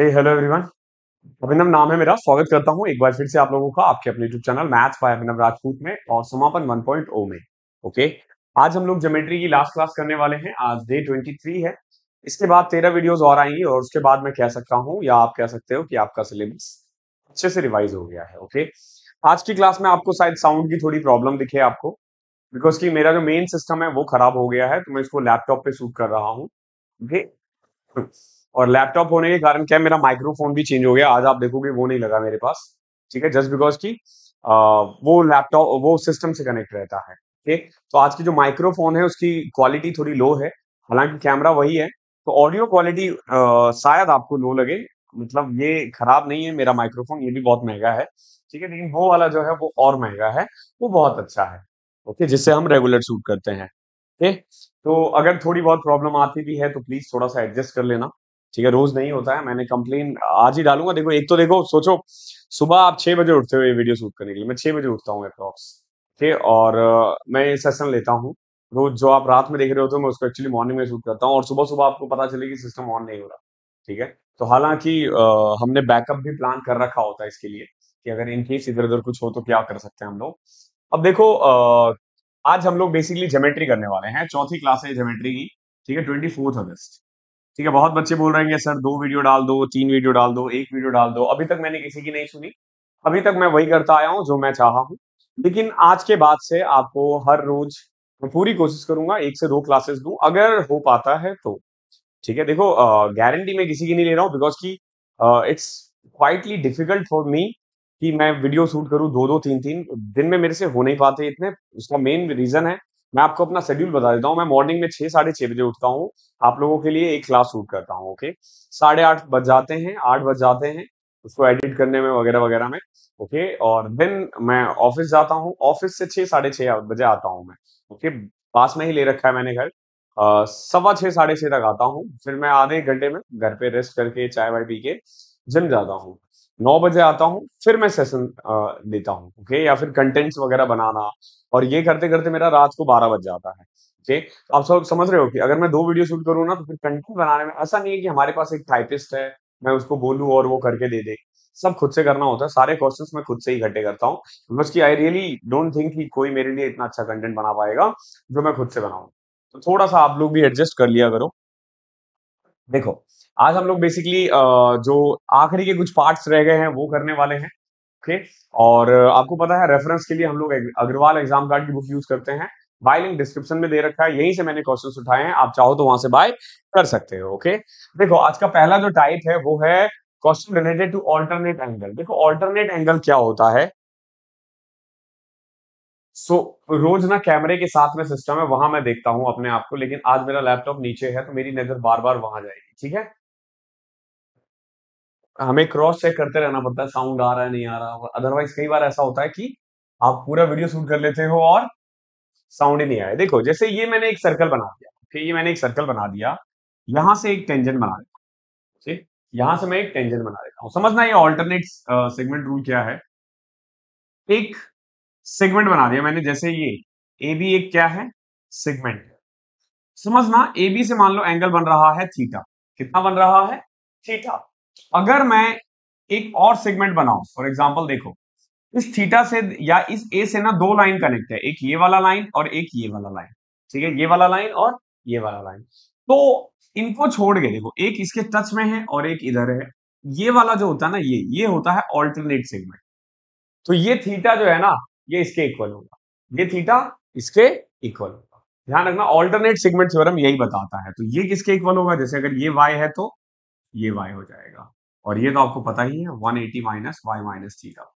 हे hello everyone अभिनव नाम है मेरा स्वागत करता हूं एक बार फिर से आप लोगों का आपके अपने YouTube channel maths by Abhinav Rajput में और समापन 1.0 में ओके okay? आज हम लोग ज्योमेट्री की लास्ट क्लास करने वाले हैं आज डे 23 है इसके बाद तेरह वीडियोज और आएंगी और उसके बाद मैं कह सकता हूँ या आप कह सकते हो कि आपका सिलेबस अच्छे से रिवाइज हो गया है ओके okay? आज की क्लास में आपको शायद साउंड की थोड़ी प्रॉब्लम दिखे आपको बिकॉज की मेरा जो मेन सिस्टम है वो खराब हो गया है तो मैं इसको लैपटॉप पे शूट कर रहा हूँ ओके और लैपटॉप होने के कारण क्या मेरा माइक्रोफोन भी चेंज हो गया आज आप देखोगे वो नहीं लगा मेरे पास ठीक है जस्ट बिकॉज की वो लैपटॉप वो सिस्टम से कनेक्ट रहता है ठीक तो आज की जो माइक्रोफोन है उसकी क्वालिटी थोड़ी लो है हालांकि कैमरा वही है तो ऑडियो क्वालिटी शायद आपको लो लगे मतलब ये खराब नहीं है मेरा माइक्रोफोन ये भी बहुत महंगा है ठीक है लेकिन वो वाला जो है वो और महंगा है वो बहुत अच्छा है ओके जिससे हम रेगुलर शूट करते हैं ठीक तो अगर थोड़ी बहुत प्रॉब्लम आती भी है तो प्लीज थोड़ा सा एडजस्ट कर लेना ठीक है रोज नहीं होता है मैंने कंप्लेन आज ही डालूंगा देखो एक तो देखो सोचो सुबह आप छह बजे उठते हो ये वीडियो शूट करने के लिए मैं छह बजे उठता हूँ अप्रॉक्स ठीक है और मैं सेशन लेता हूँ रोज जो आप रात में देख रहे होते हो मैं उसको एक्चुअली मॉर्निंग में शूट करता हूँ और सुबह सुबह आपको पता चले कि सिस्टम ऑन नहीं हो रहा ठीक है तो हालांकि हमने बैकअप भी प्लान कर रखा होता है इसके लिए कि अगर इनकेस इधर उधर कुछ हो तो क्या कर सकते हैं हम लोग अब देखो आज हम लोग बेसिकली जोमेट्री करने वाले हैं चौथी क्लास है जोमेट्री की ठीक है ट्वेंटी फोर्थ अगस्त ठीक है बहुत बच्चे बोल रहे हैं सर दो वीडियो डाल दो तीन वीडियो डाल दो एक वीडियो डाल दो अभी तक मैंने किसी की नहीं सुनी अभी तक मैं वही करता आया हूँ जो मैं चाहा हूँ लेकिन आज के बाद से आपको हर रोज मैं पूरी कोशिश करूंगा एक से दो क्लासेस दू अगर हो पाता है तो ठीक है देखो गारंटी मैं किसी की नहीं ले रहा हूँ बिकॉज की it's quietly difficult for me कि मैं वीडियो शूट करूँ दो दो तीन तीन दिन में मेरे से हो नहीं पाते इतने उसका मेन रीजन है मैं आपको अपना शेड्यूल बता देता हूँ मैं मॉर्निंग में छह साढ़े छह बजे उठता हूँ आप लोगों के लिए एक क्लास शूट करता हूँ ओके साढ़े आठ बज जाते हैं आठ बज जाते हैं उसको एडिट करने में वगैरह वगैरह में ओके और देन मैं ऑफिस जाता हूँ ऑफिस से छह साढ़े छह बजे आता हूँ मैं ओके पास में ही ले रखा है मैंने घर सवा छः साढ़े छह तक आता हूँ फिर मैं आधे एक घंटे में घर पे रेस्ट करके चाय वाय पी के जिम जाता हूँ नौ बजे आता हूँ फिर मैं सेशन देता हूँ ओके या फिर कंटेंट्स वगैरह बनाना और ये करते करते मेरा रात को बारह बज जाता है ओके आप सब समझ रहे हो कि अगर मैं दो वीडियो शूट करूँ ना तो फिर कंटेंट बनाने में ऐसा नहीं है कि हमारे पास एक टाइपिस्ट है मैं उसको बोलूँ और वो करके दे दे सब खुद से करना होता है सारे क्वेश्चन मैं खुद से ही इकट्ठे करता हूँ बस की आई रियली डोंट थिंक कि कोई मेरे लिए इतना अच्छा कंटेंट बना पाएगा जो मैं खुद से बनाऊँ तो थोड़ा सा आप लोग भी एडजस्ट कर लिया करो देखो आज हम लोग बेसिकली जो आखिरी के कुछ पार्ट्स रह गए हैं वो करने वाले हैं ओके और आपको पता है रेफरेंस के लिए हम लोग अग्रवाल एग्जाम कार्ड की बुक यूज करते हैं बाय लिंक डिस्क्रिप्शन में दे रखा है यहीं से मैंने क्वेश्चंस उठाए हैं आप चाहो तो वहां से बाय कर सकते हो ओके देखो आज का पहला जो टाइप है वो है question related to alternate angle देखो ऑल्टरनेट एंगल क्या होता है सो so, रोज ना कैमरे के साथ में सिस्टम है वहां मैं देखता हूं अपने आप को लेकिन आज मेरा लैपटॉप नीचे है तो मेरी नजर बार बार वहां जाएगी ठीक है हमें क्रॉस चेक करते रहना पड़ता है साउंड आ रहा है नहीं आ रहा अदरवाइज कई बार ऐसा होता है कि आप पूरा वीडियो शूट कर लेते हो और साउंड ही नहीं आया देखो जैसे ये मैंने एक सर्कल बना दिया ठीक ये मैंने एक सर्कल बना दिया यहां से एक टेंजन बना देता हूँ ठीक यहां से मैं एक टेंजन बना देता हूँ समझना ये ऑल्टरनेट सेगमेंट रूल क्या है एक सेगमेंट बना दिया मैंने जैसे ये ए बी एक क्या है सेगमेंट समझना ए बी से मान लो एंगल बन रहा है थीटा कितना बन रहा है थीटा अगर मैं एक और सेगमेंट बनाऊ फॉर एग्जाम्पल देखो इस थीटा से या इस ए से ना दो लाइन कनेक्ट है एक ये वाला लाइन और एक ये वाला लाइन ठीक है ये वाला लाइन और ये वाला लाइन तो इनको छोड़ के देखो एक इसके टच में है और एक इधर है ये वाला जो होता है ना ये ये होता है ऑल्टरनेट सेगमेंट तो ये थीटा जो है ना ये इसके इक्वल होगा ये थीटा इसके इक्वल होगा ध्यान रखना ऑल्टरनेट सेगमेंट थ्योरम यही बताता है तो ये किसके इक्वल होगा जैसे अगर ये वाई है तो ये वाई हो जाएगा और ये तो आपको पता ही है 180 eighty minus y minus theta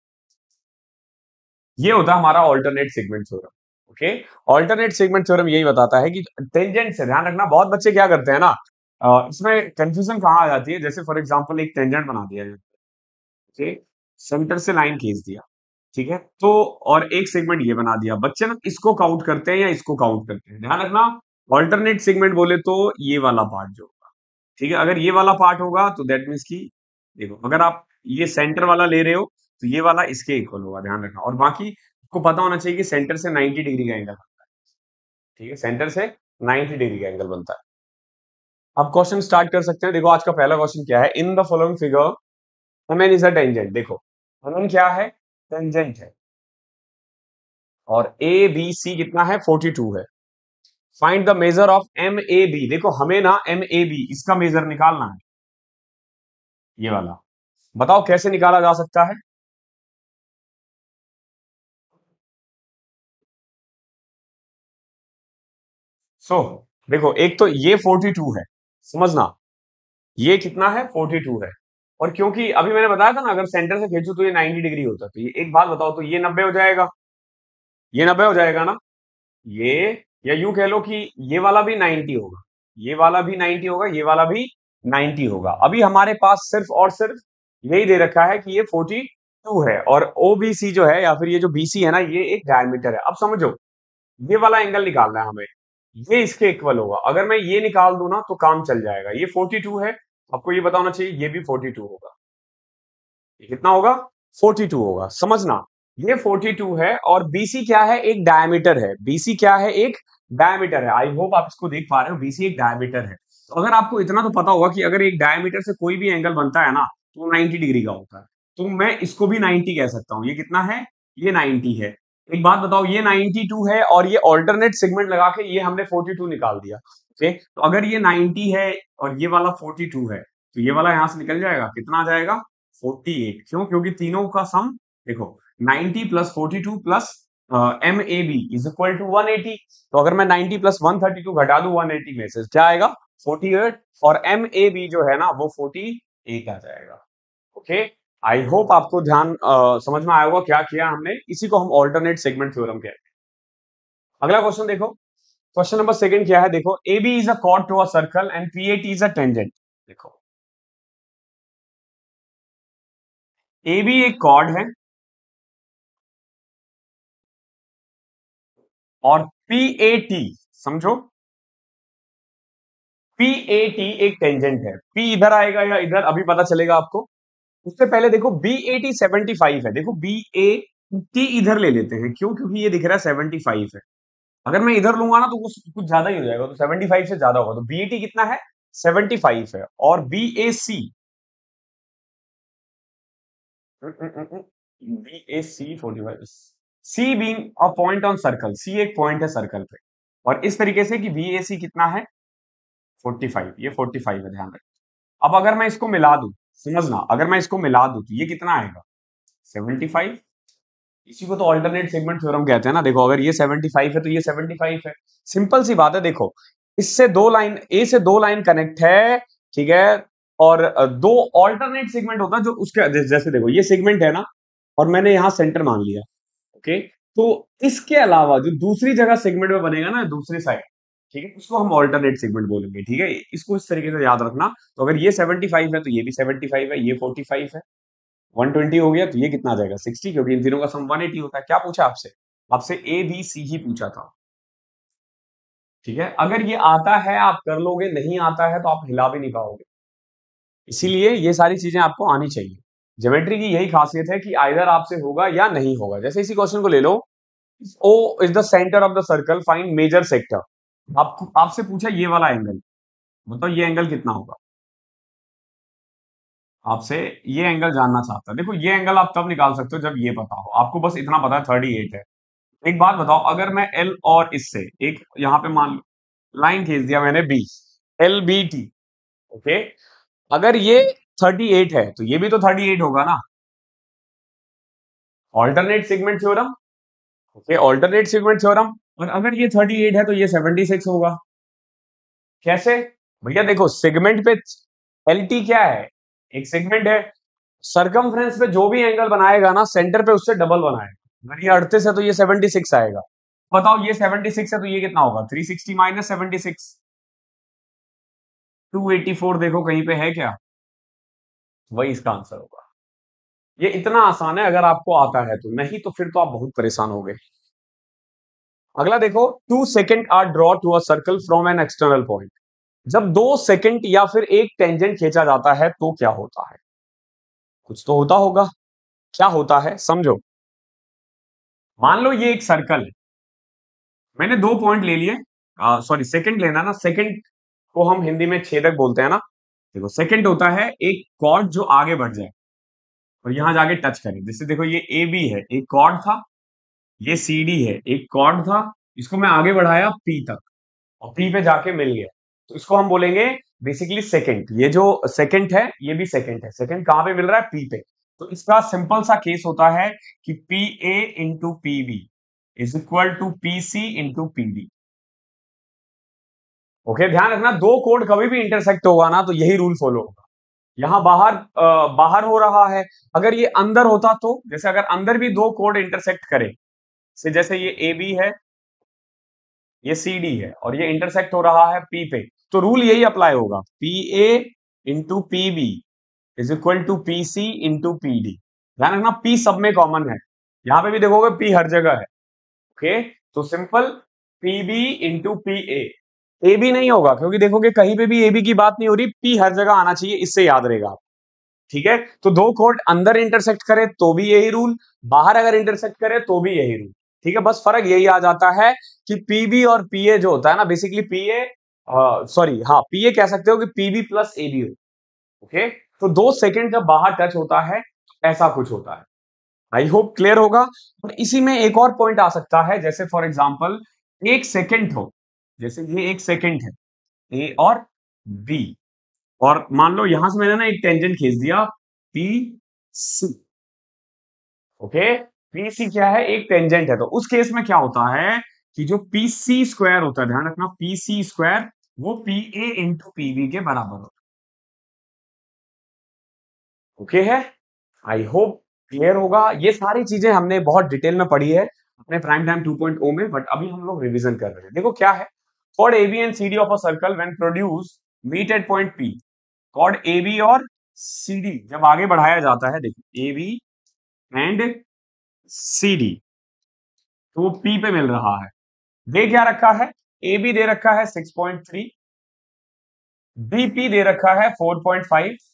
ये होता हमारा alternate segment theorem okay alternate segment theorem यही बताता है कि टेंजेंट से ध्यान रखना बहुत बच्चे क्या करते हैं ना इसमें कंफ्यूजन कहाँ आ जाती है जैसे फॉर एग्जाम्पल एक टेंजेंट बना दिया ओके सेंटर से लाइन खींच दिया ठीक है तो और एक सेगमेंट ये बना दिया बच्चे ना इसको काउंट करते हैं या इसको काउंट करते हैं ध्यान रखना ऑल्टरनेट सेगमेंट बोले तो ये वाला पार्ट जो ठीक है अगर ये वाला पार्ट होगा तो दैट मीन्स की देखो अगर आप ये सेंटर वाला ले रहे हो तो ये वाला इसके इक्वल होगा ध्यान रखना और बाकी आपको पता होना चाहिए कि सेंटर से 90 डिग्री का एंगल बनता है ठीक है सेंटर से 90 डिग्री का एंगल बनता है अब क्वेश्चन स्टार्ट कर सकते हैं देखो आज का पहला क्वेश्चन क्या है इन द फॉलोइंग फिगर हमेन इज अ टेंजेंट देखो हमेन क्या है टेंजेंट है और ए बी सी कितना है 42 है find the measure of M A B देखो हमें ना एम ए बी इसका मेजर निकालना है ये वाला बताओ कैसे निकाला जा सकता है सो so, देखो एक तो ये 42 है समझना ये कितना है 42 है और क्योंकि अभी मैंने बताया था ना अगर सेंटर से खींचू तो ये 90 डिग्री होता है तो ये एक बात बताओ तो ये 90 हो जाएगा ये 90 हो जाएगा ना ये या यू कह लो कि ये वाला भी 90 होगा ये वाला भी 90 होगा ये वाला भी 90 होगा अभी हमारे पास सिर्फ और सिर्फ यही दे रखा है कि ये 42 है और ओबीसी जो है या फिर ये जो बीसी है ना ये एक डायमीटर है अब समझो ये वाला एंगल निकालना है हमें ये इसके इक्वल होगा अगर मैं ये निकाल दू ना तो काम चल जाएगा ये टू है आपको ये बताना चाहिए ये भी टू होगा कितना होगा 42 होगा समझना ये 42 है और BC क्या है एक डायमीटर है BC क्या है एक डायमीटर है आई होप आप इसको देख पा रहे हो BC एक डायमीटर है तो अगर आपको इतना तो पता होगा कि अगर एक डायमीटर से कोई भी एंगल बनता है ना तो 90 डिग्री का होता है तो मैं इसको भी 90 कह सकता हूँ ये कितना है ये 90 है एक बात बताओ ये 92 है और ये ऑल्टरनेट सेगमेंट लगा के ये हमने 42 निकाल दिया ओके तो अगर ये 90 है और ये वाला 42 है तो ये वाला यहां से निकल जाएगा कितना आ जाएगा 48 क्यों क्योंकि तीनों का सम देखो 90 plus 42 plus M A B is equal to 180 तो अगर मैं 90 प्लस 132 घटा दू 180 में से क्या आएगा 48 और एम ए बी जो है ना वो 48 आ जाएगा ओके आई होप आपको ध्यान आ, समझ में आएगा क्या किया हमने इसी को हम ऑल्टरनेट सेगमेंट थ्योरम कहते हैं अगला क्वेश्चन देखो क्वेश्चन नंबर सेकंड क्या है देखो A B is a chord to a circle and P at is a tangent देखो ए बी एक कॉर्ड है और पीएटी समझो पीएटी एक टेंजेंट है पी इधर आएगा या इधर अभी पता चलेगा आपको उससे पहले देखो B A T seventy five है देखो बी ए टी इधर ले लेते हैं क्यों क्योंकि ये दिख रहा है सेवेंटी फाइव है अगर मैं इधर लूंगा ना तो कुछ कुछ ज्यादा ही हो जाएगा तो सेवेंटी फाइव से ज्यादा होगा तो बी ए टी कितना है सेवेंटी फाइव है और B A C B A C forty five C being a point on circle C एक पॉइंट है सर्कल पे और इस तरीके से कि बी ए सी कितना है 45 ये 45 है ध्यान रखें अब अगर मैं इसको मिला दू समझना अगर मैं इसको मिला दू तो ये कितना आएगा 75 इसी को तो ऑल्टरनेट सेगमेंट थ्योरम कहते हैं ना देखो अगर ये 75 है तो ये 75 है सिंपल सी बात है देखो इससे दो लाइन ए से दो लाइन कनेक्ट है ठीक है और दो ऑल्टरनेट सेगमेंट होता है जो उसके जैसे देखो ये सेगमेंट है ना और मैंने यहां सेंटर मान लिया ओके तो इसके अलावा जो दूसरी जगह सेगमेंट में बनेगा ना दूसरी साइड ठीक है उसको हम ऑल्टरनेट सेगमेंट बोलेंगे ठीक है इसको इस तरीके से याद रखना तो अगर ये सेवेंटी फाइव है तो ये भी सेवेंटी फाइव है ये फोर्टी फाइव है वन ट्वेंटी हो गया तो ये कितना आ जाएगा सिक्सटी क्योंकि इन तीनों का सम एटी होता है क्या पूछा आपसे आपसे ए बी सी ही पूछा था ठीक है अगर ये आता है आप कर लोगे नहीं आता है तो आप हिला भी नहीं पाओगे इसीलिए ये सारी चीजें आपको आनी चाहिए ज्योमेट्री की यही खासियत है कि आइदर आपसे होगा या नहीं होगा जैसे इसी क्वेश्चन को ले लो O is the centre of the circle find major sector आपको आपसे पूछा ये वाला एंगल बताओ ये एंगल कितना होगा आपसे ये एंगल जानना चाहता है देखो ये एंगल आप तब निकाल सकते हो जब ये पता हो आपको बस इतना पता है थर्टी एट है एक बात बताओ अगर मैं एल और इससे एक यहाँ पे मान लो लाइन खींच दिया मैंने B L B T okay अगर ये थर्टी एट है तो ये भी तो थर्टी एट होगा no alternate segment theorem okay alternate segment theorem और अगर ये थर्टी एट है तो ये सेवेंटी सिक्स होगा कैसे भैया देखो सेगमेंट पे एल टी क्या है एक सेगमेंट है सरकमफ्रेंस पे जो भी एंगल बनाएगा ना सेंटर पे उससे डबल बनाएगा अगर ये अड़तीस है तो ये सेवेंटी सिक्स आएगा बताओ ये सेवेंटी सिक्स है तो ये कितना होगा three sixty minus seventy six two eighty four देखो कहीं पे है क्या वही इसका आंसर होगा ये इतना आसान है अगर आपको आता है तो नहीं तो फिर तो आप बहुत परेशान हो गए अगला देखो two secant are draw to अर्कल circle from an external point जब दो सेकेंड या फिर एक टेंजेंट खींचा जाता है तो क्या होता है कुछ तो होता होगा क्या होता है समझो मान लो ये एक सर्कल है मैंने दो पॉइंट ले लिए सॉरी सेकंड लेना ना सेकंड को हम हिंदी में छेदक बोलते हैं ना देखो सेकंड होता है एक कॉर्ड जो आगे बढ़ जाए और यहां जाके टच करे जैसे देखो ये ए बी है एक कॉर्ड था ये सी डी है एक कॉर्ड था इसको मैं आगे बढ़ाया पी तक और पी पे जाके मिल गया तो इसको हम बोलेंगे बेसिकली सेकंड ये जो सेकंड है ये भी सेकंड है सेकंड कहाँ पे मिल रहा है पी पे तो इसका सिंपल सा केस होता है कि P A into P B is equal to P C into P D okay ध्यान रखना दो कोड कभी भी इंटरसेक्ट होगा ना तो यही रूल फॉलो होगा यहाँ बाहर आ, बाहर हो रहा है अगर ये अंदर होता तो जैसे अगर अंदर भी दो कोड इंटरसेक्ट करे से जैसे ये ए बी है ये सी डी है और ये इंटरसेक्ट हो रहा है पी पे तो रूल यही अप्लाई होगा P A into P B is equal to P C into P D ध्यान रखना पी सब में कॉमन है यहां पे भी देखोगे पी हर जगह है ओके तो simple P B into P A A B नहीं होगा क्योंकि देखोगे कहीं पे भी ए बी की बात नहीं हो रही पी हर जगह आना चाहिए इससे याद रहेगा आप ठीक है तो दो कोर्ट अंदर इंटरसेक्ट करे तो भी यही रूल बाहर अगर इंटरसेक्ट करे तो भी यही रूल ठीक है बस फर्क यही आ जाता है कि पीबी और पीए जो होता है ना बेसिकली पीए सॉरी हाँ पीए कह सकते हो कि PB plus A B okay तो दो सेकंड जब बाहर टच होता है ऐसा कुछ होता है आई होप क्लियर होगा और इसी में एक और पॉइंट आ सकता है जैसे फॉर एग्जाम्पल एक सेकेंड हो जैसे ये एक सेकेंड है ए और बी और मान लो यहां से मैंने ना एक टेंजेंट खींच दिया P C okay P C क्या है एक टेंजेंट है तो उस केस में क्या होता है कि जो पी सी स्क्वायर होता है ध्यान रखना पी सी स्क्वायर वो पी ए इंटू पीवी के बराबर होता ओके है आई होप क्लियर होगा ये सारी चीजें हमने बहुत डिटेल में पढ़ी है अपने प्राइम टाइम 2.0 में बट अभी हम लोग रिवीजन कर रहे हैं देखो क्या है chord AB and CD of a circle when produced meet at point P. chord AB और CD जब आगे बढ़ाया जाता है देखिए AB and CD तो वो P पे मिल रहा है दे क्या रखा है AB दे रखा है 6.3 BP दे रखा है 4.5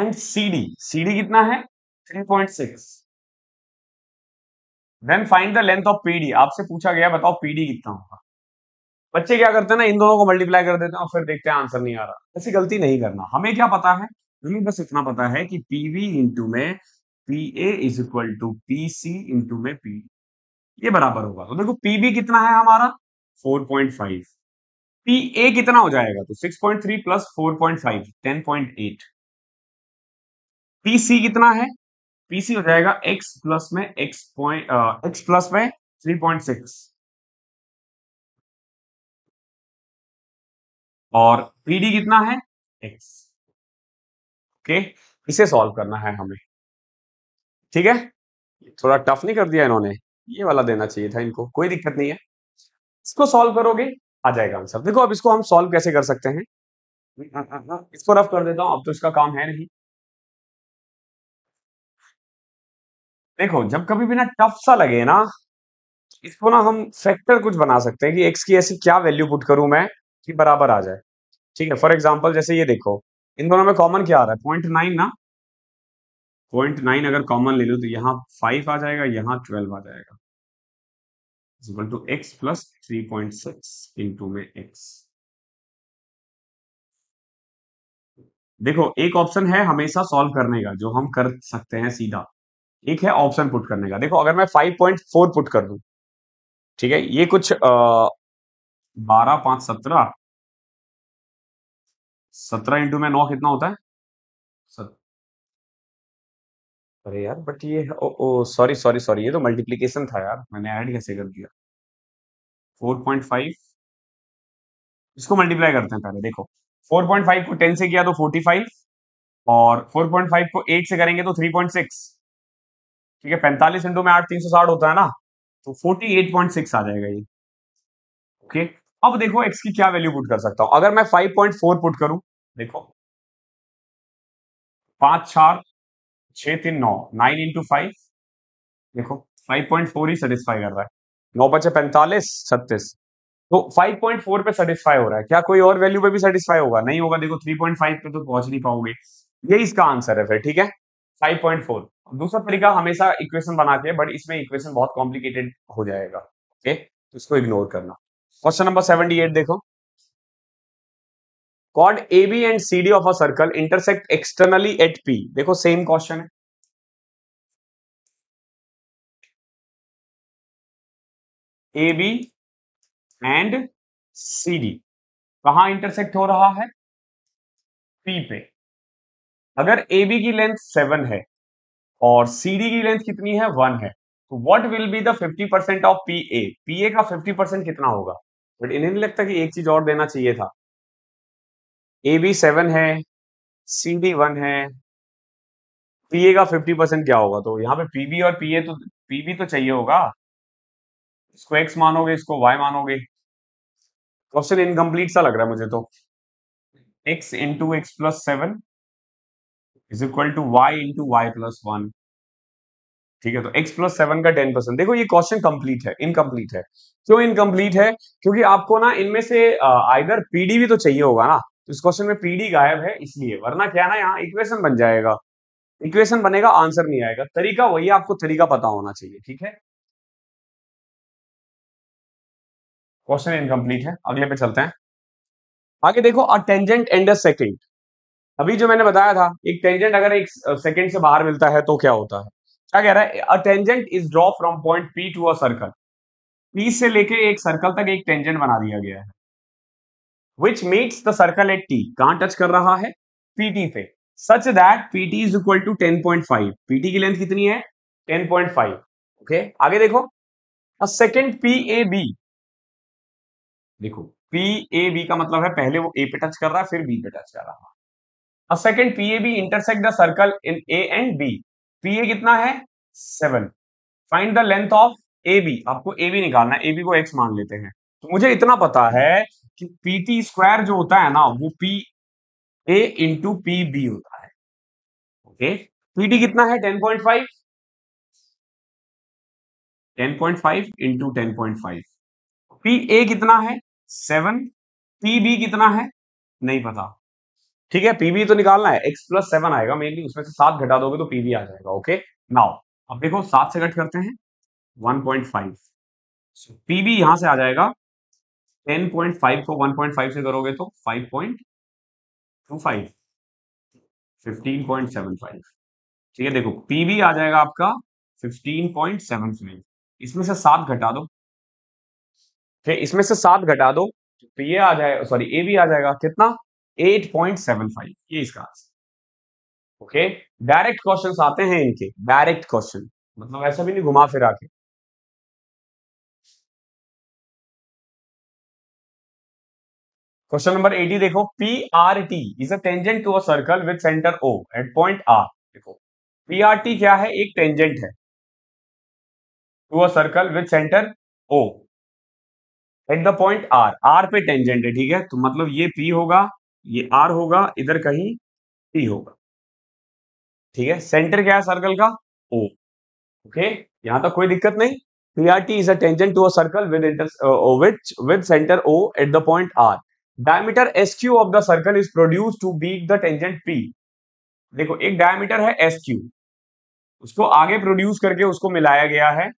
एंड CD CD कितना है 3.6 then find the length of PD आपसे पूछा गया बताओ पीडी कितना होगा बच्चे क्या करते हैं ना इन दोनों को मल्टीप्लाई कर देते हैं और फिर देखते हैं आंसर नहीं आ रहा ऐसी गलती नहीं करना हमें क्या पता है हमें बस इतना पता है कि पीवी इंटू में P A is equal to P C into में पी ये बराबर होगा तो देखो पी बी कितना है हमारा 4.5 पी ए कितना हो जाएगा तो 6.3 प्लस 4.5 10.8 पी सी कितना है पीसी हो जाएगा एक्स प्लस में एक्स पॉइंट एक्स प्लस में थ्री पॉइंट सिक्स और पीडी कितना है एक्स ओके इसे सॉल्व करना है हमें ठीक है थोड़ा टफ नहीं कर दिया इन्होंने ये वाला देना चाहिए था इनको कोई दिक्कत नहीं है इसको सॉल्व करोगे आ जाएगा आंसर देखो अब इसको हम सॉल्व कैसे कर सकते हैं इसको रफ कर देता हूं अब तो इसका काम है नहीं देखो जब कभी भी ना टफ सा लगे ना इसको ना हम फैक्टर कुछ बना सकते हैं कि एक्स की ऐसी क्या वैल्यू पुट करूं मैं कि बराबर आ जाए ठीक है फॉर एग्जाम्पल जैसे ये देखो इन दोनों में कॉमन क्या आ रहा है point nine no point nine अगर कॉमन ले लो तो यहाँ फाइव आ जाएगा यहाँ ट्वेल्व आ जाएगा equal to x plus three point six into में एक्स देखो एक ऑप्शन है हमेशा सॉल्व करने का जो हम कर सकते हैं सीधा एक है ऑप्शन पुट करने का देखो अगर मैं फाइव पॉइंट फोर पुट कर दू ठीक है ये कुछ बारह पांच सत्रह सत्रह इंटू में नौ कितना होता है अरे यार बट ये oh oh sorry sorry sorry ये तो मल्टीप्लीकेशन था यार मैंने ऐड कैसे कर दिया फोर पॉइंट फाइव इसको मल्टीप्लाई करते हैं पहले देखो फोर पॉइंट फाइव को टेन से किया तो फोर्टी फाइव और फोर पॉइंट फाइव को एट से करेंगे तो थ्री पॉइंट सिक्स ठीक है पैंतालीस इंटू में आठ तीन सौ साठ होता है ना तो फोर्टी एट पॉइंट सिक्स आ जाएगा ये ओके अब देखो एक्स की क्या वैल्यू पुट कर सकता हूं अगर मैं फाइव पॉइंट फोर पुट करूं देखो पांच चार छ तीन नौ नाइन इंटू फाइव देखो फाइव पॉइंट फोर ही सेटिस्फाई कर रहा है नौ पचे पैंतालीस छत्तीस तो फाइव पॉइंट फोर पे सेटिस्फाई हो रहा है क्या कोई और वैल्यू पे भी सेटिस्फाई होगा नहीं होगा देखो थ्री पॉइंट फाइव पे तो पहुंच नहीं पाओगे यही इसका आंसर है फिर ठीक है 5.4 दूसरा तरीका हमेशा इक्वेशन बना के बट इसमें इक्वेशन बहुत कॉम्प्लिकेटेड हो जाएगा ओके तो इसको इग्नोर करना क्वेश्चन नंबर 78 देखो कॉड A B and C D of a circle intersect externally at P देखो सेम क्वेश्चन है A B and C D कहा इंटरसेक्ट हो रहा है पी पे अगर ए बी की लेंथ सेवन है और सी डी की लेंथ कितनी है वन है तो what will be the fifty percent of P A P A का फिफ्टी परसेंट कितना होगा बट इन्हें नहीं लगता कि एक चीज और देना चाहिए था ए बी सेवन है सी डी वन है पी ए का फिफ्टी परसेंट क्या होगा तो यहाँ पे पी बी और पी ए तो पी बी तो चाहिए होगा इसको एक्स मानोगे इसको वाई मानोगे क्वेश्चन इनकम्प्लीट सा लग रहा है मुझे तो x into x plus seven is equal to y into y plus one ठीक है तो x प्लस सेवन का टेन परसेंट देखो ये क्वेश्चन कंप्लीट है इनकम्प्लीट है क्यों इनकम्प्लीट है क्योंकि आपको ना इनमें से आइदर पीडी भी तो चाहिए होगा ना तो इस क्वेश्चन में पीडी गायब है इसलिए वरना क्या ना यहाँ इक्वेशन बन जाएगा इक्वेशन बनेगा आंसर नहीं आएगा तरीका वही आपको तरीका पता होना चाहिए ठीक है क्वेश्चन इनकम्प्लीट है अगले पे चलते हैं आगे देखो a tangent and a secant अभी जो मैंने बताया था एक टेंजेंट अगर एक सेकेंड से बाहर मिलता है तो क्या होता है क्या कह रहा है a tangent is draw from point P to a circle P से लेके एक सर्कल तक एक टेंजेंट बना दिया गया है which makes the circle at T कहां टच कर रहा है पीटी पे such that PT is equal to ten point five PT की लेंथ कितनी है टेन पॉइंट फाइव ओके आगे देखो सेकेंड पी ए बी देखो पी ए बी का मतलब है पहले वो ए पे टच कर रहा है फिर बी पे टच कर रहा है अब secant B intersect the circle in A and B P A कितना है seven find the length of A B आपको ए बी निकालना है ए बी को एक्स मान लेते हैं तो मुझे इतना पता है कि पी टी स्क्वायर जो होता है ना वो P A into P B होता है ओके पी टी कितना है ten point five ten point five into ten point five P A कितना है सेवन पी बी कितना है नहीं पता ठीक है पीवी तो निकालना है एक्स प्लस सेवन आएगा मेनली उसमें से सात घटा दोगे तो पीवी आ जाएगा ओके नाउ अब देखो सात से घट करते हैं वन पॉइंट फाइव पीवी यहां से आ जाएगा टेन पॉइंट फाइव को वन पॉइंट फाइव से करोगे तो five point two five fifteen point seven five ठीक है देखो पीवी आ जाएगा आपका फिफ्टीन पॉइंट सेवन फाइव इसमें से सात घटा दो ठीक इसमें से सात घटा दो तो आ जाएगा सॉरी ए भी आ जाएगा कितना 8.75 ये इसका आंसर ओके डायरेक्ट क्वेश्चंस आते हैं इनके डायरेक्ट क्वेश्चन मतलब ऐसा भी नहीं घुमा फिरा के क्वेश्चन नंबर 80 देखो P R T is a tangent to a circle with centre O at point R देखो पी आर टी क्या है एक टेंजेंट है to a circle with centre O at the point R R पे tangent है ठीक है तो मतलब ये पी होगा ये आर होगा इधर कहीं टी होगा ठीक है सेंटर क्या है सर्कल का ओ ओके यहां तक कोई दिक्कत नहीं P R T is a tangent to a circle with inter which with centre O at the point R diameter S Q of the circle is produce to meet the tangent P देखो एक diameter है S Q उसको आगे produce करके उसको मिलाया गया है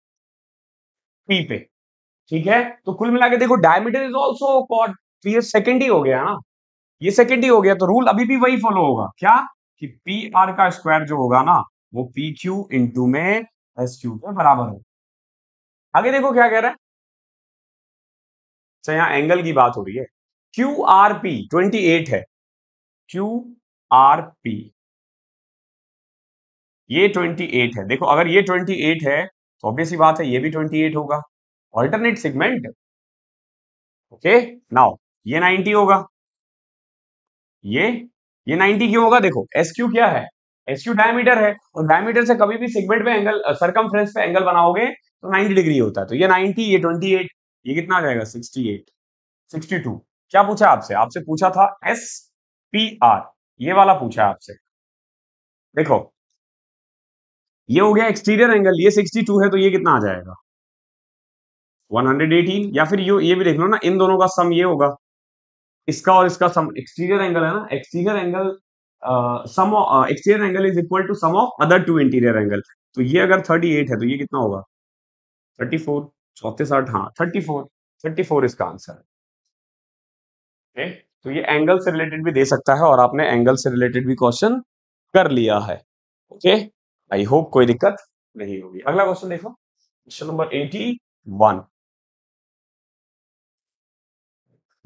पी पे ठीक है तो कुल मिला के देखो डायमीटर इज ऑल्सो कॉट तो ये सेकेंड ही हो गया ना ये सेकेंड ही हो गया तो रूल अभी भी वही फॉलो होगा क्या कि पी आर का स्क्वायर जो होगा ना वो पी क्यू इंटू में एस क्यू के बराबर हो आगे देखो क्या कह रहे हैं अच्छा यहां एंगल की बात हो रही है Q R P twenty eight है क्यू आर पी ये ट्वेंटी एट है देखो अगर ये ट्वेंटी एट है तो ऑब्वियस ही बात है ये भी ट्वेंटी एट होगा ऑल्टरनेट सेगमेंट ओके नाउ ये नाइनटी होगा ये ये 90 क्यों होगा देखो एस क्यू क्या है एस क्यू डायमीटर है और डायमीटर से कभी भी सेगमेंट पे एंगल सरकम पे एंगल बनाओगे तो 90 डिग्री होता है तो ये 90 ये 28 ये कितना आ जाएगा 68 62 क्या पूछा आपसे आपसे पूछा था एस पी आर ये वाला पूछा आपसे देखो ये हो गया एक्सटीरियर एंगल ये 62 है तो ये कितना आ जाएगा 118 या फिर ये ये भी देख लो ना इन दोनों का सम ये होगा इसका और इसका सम एक्सटीरियर एंगल है ना exterior angle sum exterior angle is equal to sum of other two interior angle तो ये अगर थर्टी एट है तो ये कितना होगा थर्टी फोर चौतीस आठ हाँ थर्टी फोर थर्टी फोर इसका आंसर है ओके तो ये एंगल से रिलेटेड भी दे सकता है और आपने एंगल से रिलेटेड भी क्वेश्चन कर लिया है ओके आई होप कोई दिक्कत नहीं होगी अगला क्वेश्चन देखो क्वेश्चन नंबर एटी वन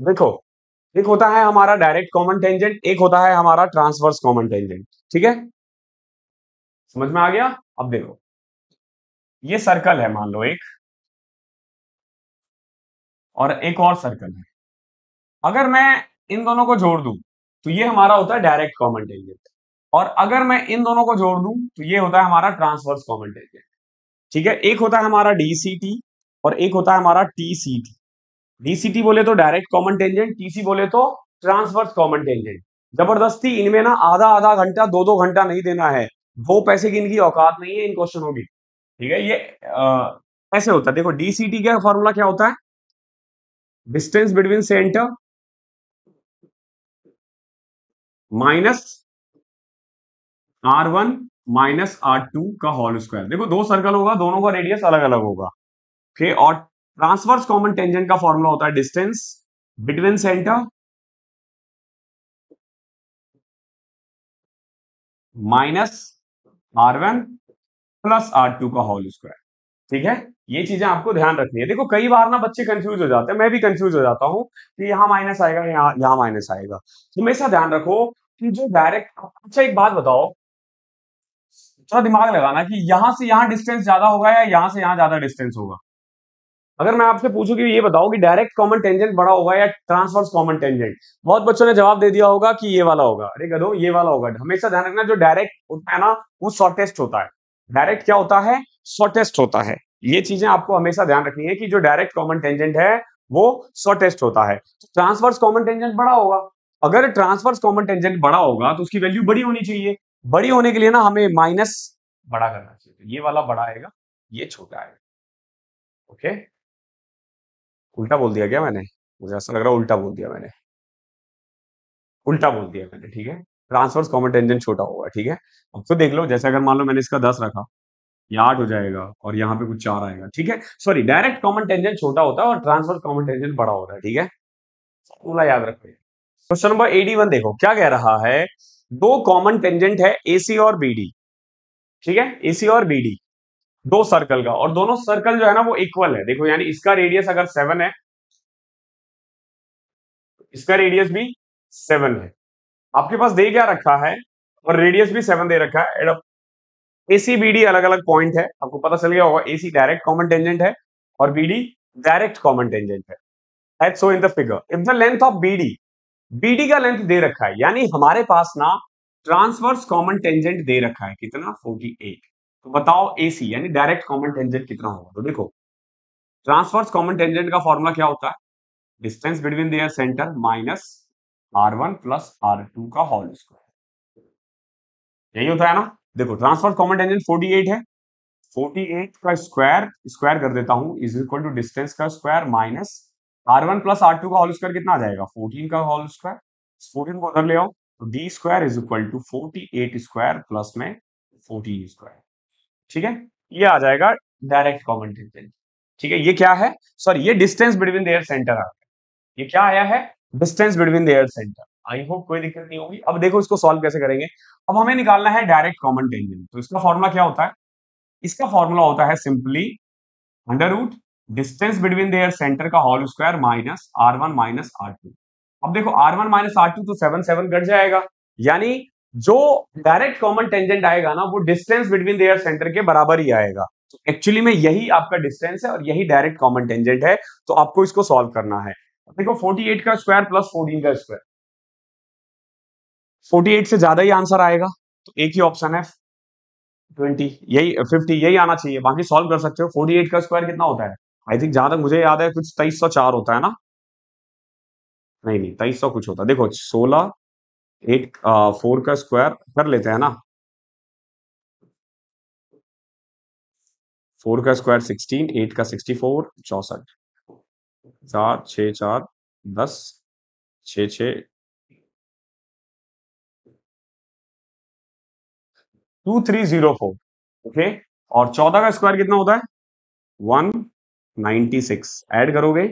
देखो एक होता है हमारा डायरेक्ट कॉमन टेंजेंट एक होता है हमारा ट्रांसवर्स कॉमन टेंजेंट ठीक है समझ में आ गया अब देखो ये सर्कल है मान लो एक और एक और सर्कल है अगर मैं इन दोनों को जोड़ दूं तो ये हमारा होता है डायरेक्ट कॉमन टेंजेंट और अगर मैं इन दोनों को जोड़ दूं तो ये होता है हमारा ट्रांसवर्स कॉमन टेंजेंट ठीक है एक होता है हमारा डीसीटी और एक होता है हमारा टीसीटी डीसीटी बोले तो डायरेक्ट कॉमन टेंजेंट टीसी बोले तो ट्रांसवर्स कॉमन टेंजेंट जबरदस्ती इनमें ना आधा आधा घंटा दो दो घंटा नहीं देना है वो पैसे की इनकी औकात नहीं है इन क्वेश्चनों की ठीक है ये ऐसे होता है देखो डीसीटी का फॉर्मूला क्या होता है distance between centre minus R one minus R two का होल स्क्वायर देखो दो सर्कल होगा दोनों का रेडियस अलग अलग होगा फिर और ट्रांसवर्स कॉमन टेंजेंट का फॉर्मूला होता है distance between centre minus R one plus R two का होल स्क्वायर ठीक है ये चीजें आपको ध्यान रखनी है देखो कई बार ना बच्चे कंफ्यूज हो जाते हैं मैं भी कंफ्यूज हो जाता हूं कि यहां माइनस आएगा यहाँ यहाँ माइनस आएगा तो हमेशा ध्यान रखो कि जो डायरेक्ट अच्छा एक बात बताओ थोड़ा दिमाग लगाना कि यहां से यहां डिस्टेंस ज्यादा होगा या यहां से यहां ज्यादा डिस्टेंस होगा अगर मैं आपसे पूछूं कि ये बताओ कि डायरेक्ट कॉमन टेंजेंट बड़ा होगा या ट्रांसवर्स कॉमन टेंजेंट बहुत बच्चों ने जवाब दे दिया होगा कि ये वाला होगा अरे गधो ये वाला होगा हमेशा ध्यान रखना जो डायरेक्ट होता है ना वो शॉर्टेस्ट होता है डायरेक्ट क्या होता है शॉर्टेस्ट होता है ये चीजें आपको हमेशा ध्यान रखनी है कि जो डायरेक्ट कॉमन टेंजेंट है वो शॉर्टेस्ट होता है ट्रांसवर्स कॉमन टेंजेंट बड़ा होगा अगर ट्रांसवर्स कॉमन टेंजेंट बड़ा होगा तो उसकी वैल्यू बड़ी होनी चाहिए बड़ी होने के लिए ना हमें माइनस बड़ा करना चाहिए तो ये वाला बड़ा आएगा ये छोटा आएगा ओके उल्टा बोल दिया क्या मैंने मुझे ऐसा लग रहा है उल्टा बोल दिया मैंने उल्टा बोल दिया मैंने ठीक है ट्रांसफर्स कॉमन टेंजेंट छोटा होगा ठीक है अब तो देख लो जैसे अगर मान लो मैंने इसका दस रखा ये आठ हो जाएगा और यहाँ पे कुछ चार आएगा ठीक है सॉरी डायरेक्ट कॉमन टेंजेंट छोटा होता है और ट्रांसफर्स कॉमन टेंजेंट बड़ा होता है ठीक है पूरा याद रखो क्वेश्चन नंबर एटी वन देखो क्या कह रहा है दो कॉमन टेंजेंट है एसी और बीडी ठीक है एसी और बीडी दो सर्कल का और दोनों सर्कल जो है ना वो इक्वल है देखो यानी इसका रेडियस अगर सेवन है इसका रेडियस भी सेवन है आपके पास दे क्या रखा है और रेडियस भी सेवन दे रखा है ए सी बी डी अलग अलग पॉइंट है आपको पता चल गया होगा A C direct common tangent है और B D direct common tangent है at so in the figure if the length of B D B D का लेंथ दे रखा है यानी हमारे पास ना ट्रांसवर्स कॉमन टेंजेंट दे रखा है कितना 48 तो बताओ एसी यानी डायरेक्ट कॉमन टेंजेंट कितना होगा तो देखो ट्रांसफर्स कॉमन टेंजेंट का फॉर्मूला क्या होता है distance between their centre minus R one plus R two का होल स्क्वायर यही होता है ना देखो ट्रांसफर कॉमन टेंजेंट 48 है 48 का स्क्वायर स्क्वायर कर देता हूं इज इक्वल टू डिस्टेंस का square minus R one plus R two का होल स्क्वायर कितना आ जाएगा 14 का होल स्क्वायर 14 को अगर ले आओ तो D square is equal to 48 square plus में 14 स्क्वायर ठीक है ये आ जाएगा डायरेक्ट कॉमन डिस्टेंस ठीक है ये क्या है सॉरी ये distance between their centre आ गया ये क्या आया है distance between their centre I hope कोई दिक्कत नहीं होगी अब देखो इसको सॉल्व कैसे करेंगे अब हमें निकालना है डायरेक्ट कॉमन टेंजेंट तो इसका फॉर्मूला क्या होता है इसका फॉर्मूला होता है simply under root distance between their centre का whole square minus R one minus R two अब देखो R one minus R two तो सेवन सेवन कट जाएगा यानी जो डायरेक्ट कॉमन टेंजेंट आएगा ना वो डिस्टेंस बिटवीन देयर सेंटर के बराबर ही आएगा तो एक्चुअली में यही आपका डिस्टेंस है और यही डायरेक्ट कॉमन टेंजेंट है तो आपको इसको सॉल्व करना है देखो 48 का स्क्वायर प्लस 14 का स्क्वायर 48 से ज्यादा ही आंसर आएगा तो एक ही ऑप्शन है 20 यही 50 यही आना चाहिए बाकी सॉल्व कर सकते हो 48 का स्क्वायर कितना होता है आई थिंक जहां तक मुझे याद है कुछ तेईस होता है ना नहीं नहीं तेईस कुछ होता है देखो सोलह एट फोर का स्क्वायर कर लेते हैं ना फोर का स्क्वायर सिक्सटीन एट का सिक्सटी फोर चौसठ चार छ चार दस छ छ two three zero four okay और चौदह का स्क्वायर कितना होता है वन नाइनटी सिक्स एड करोगे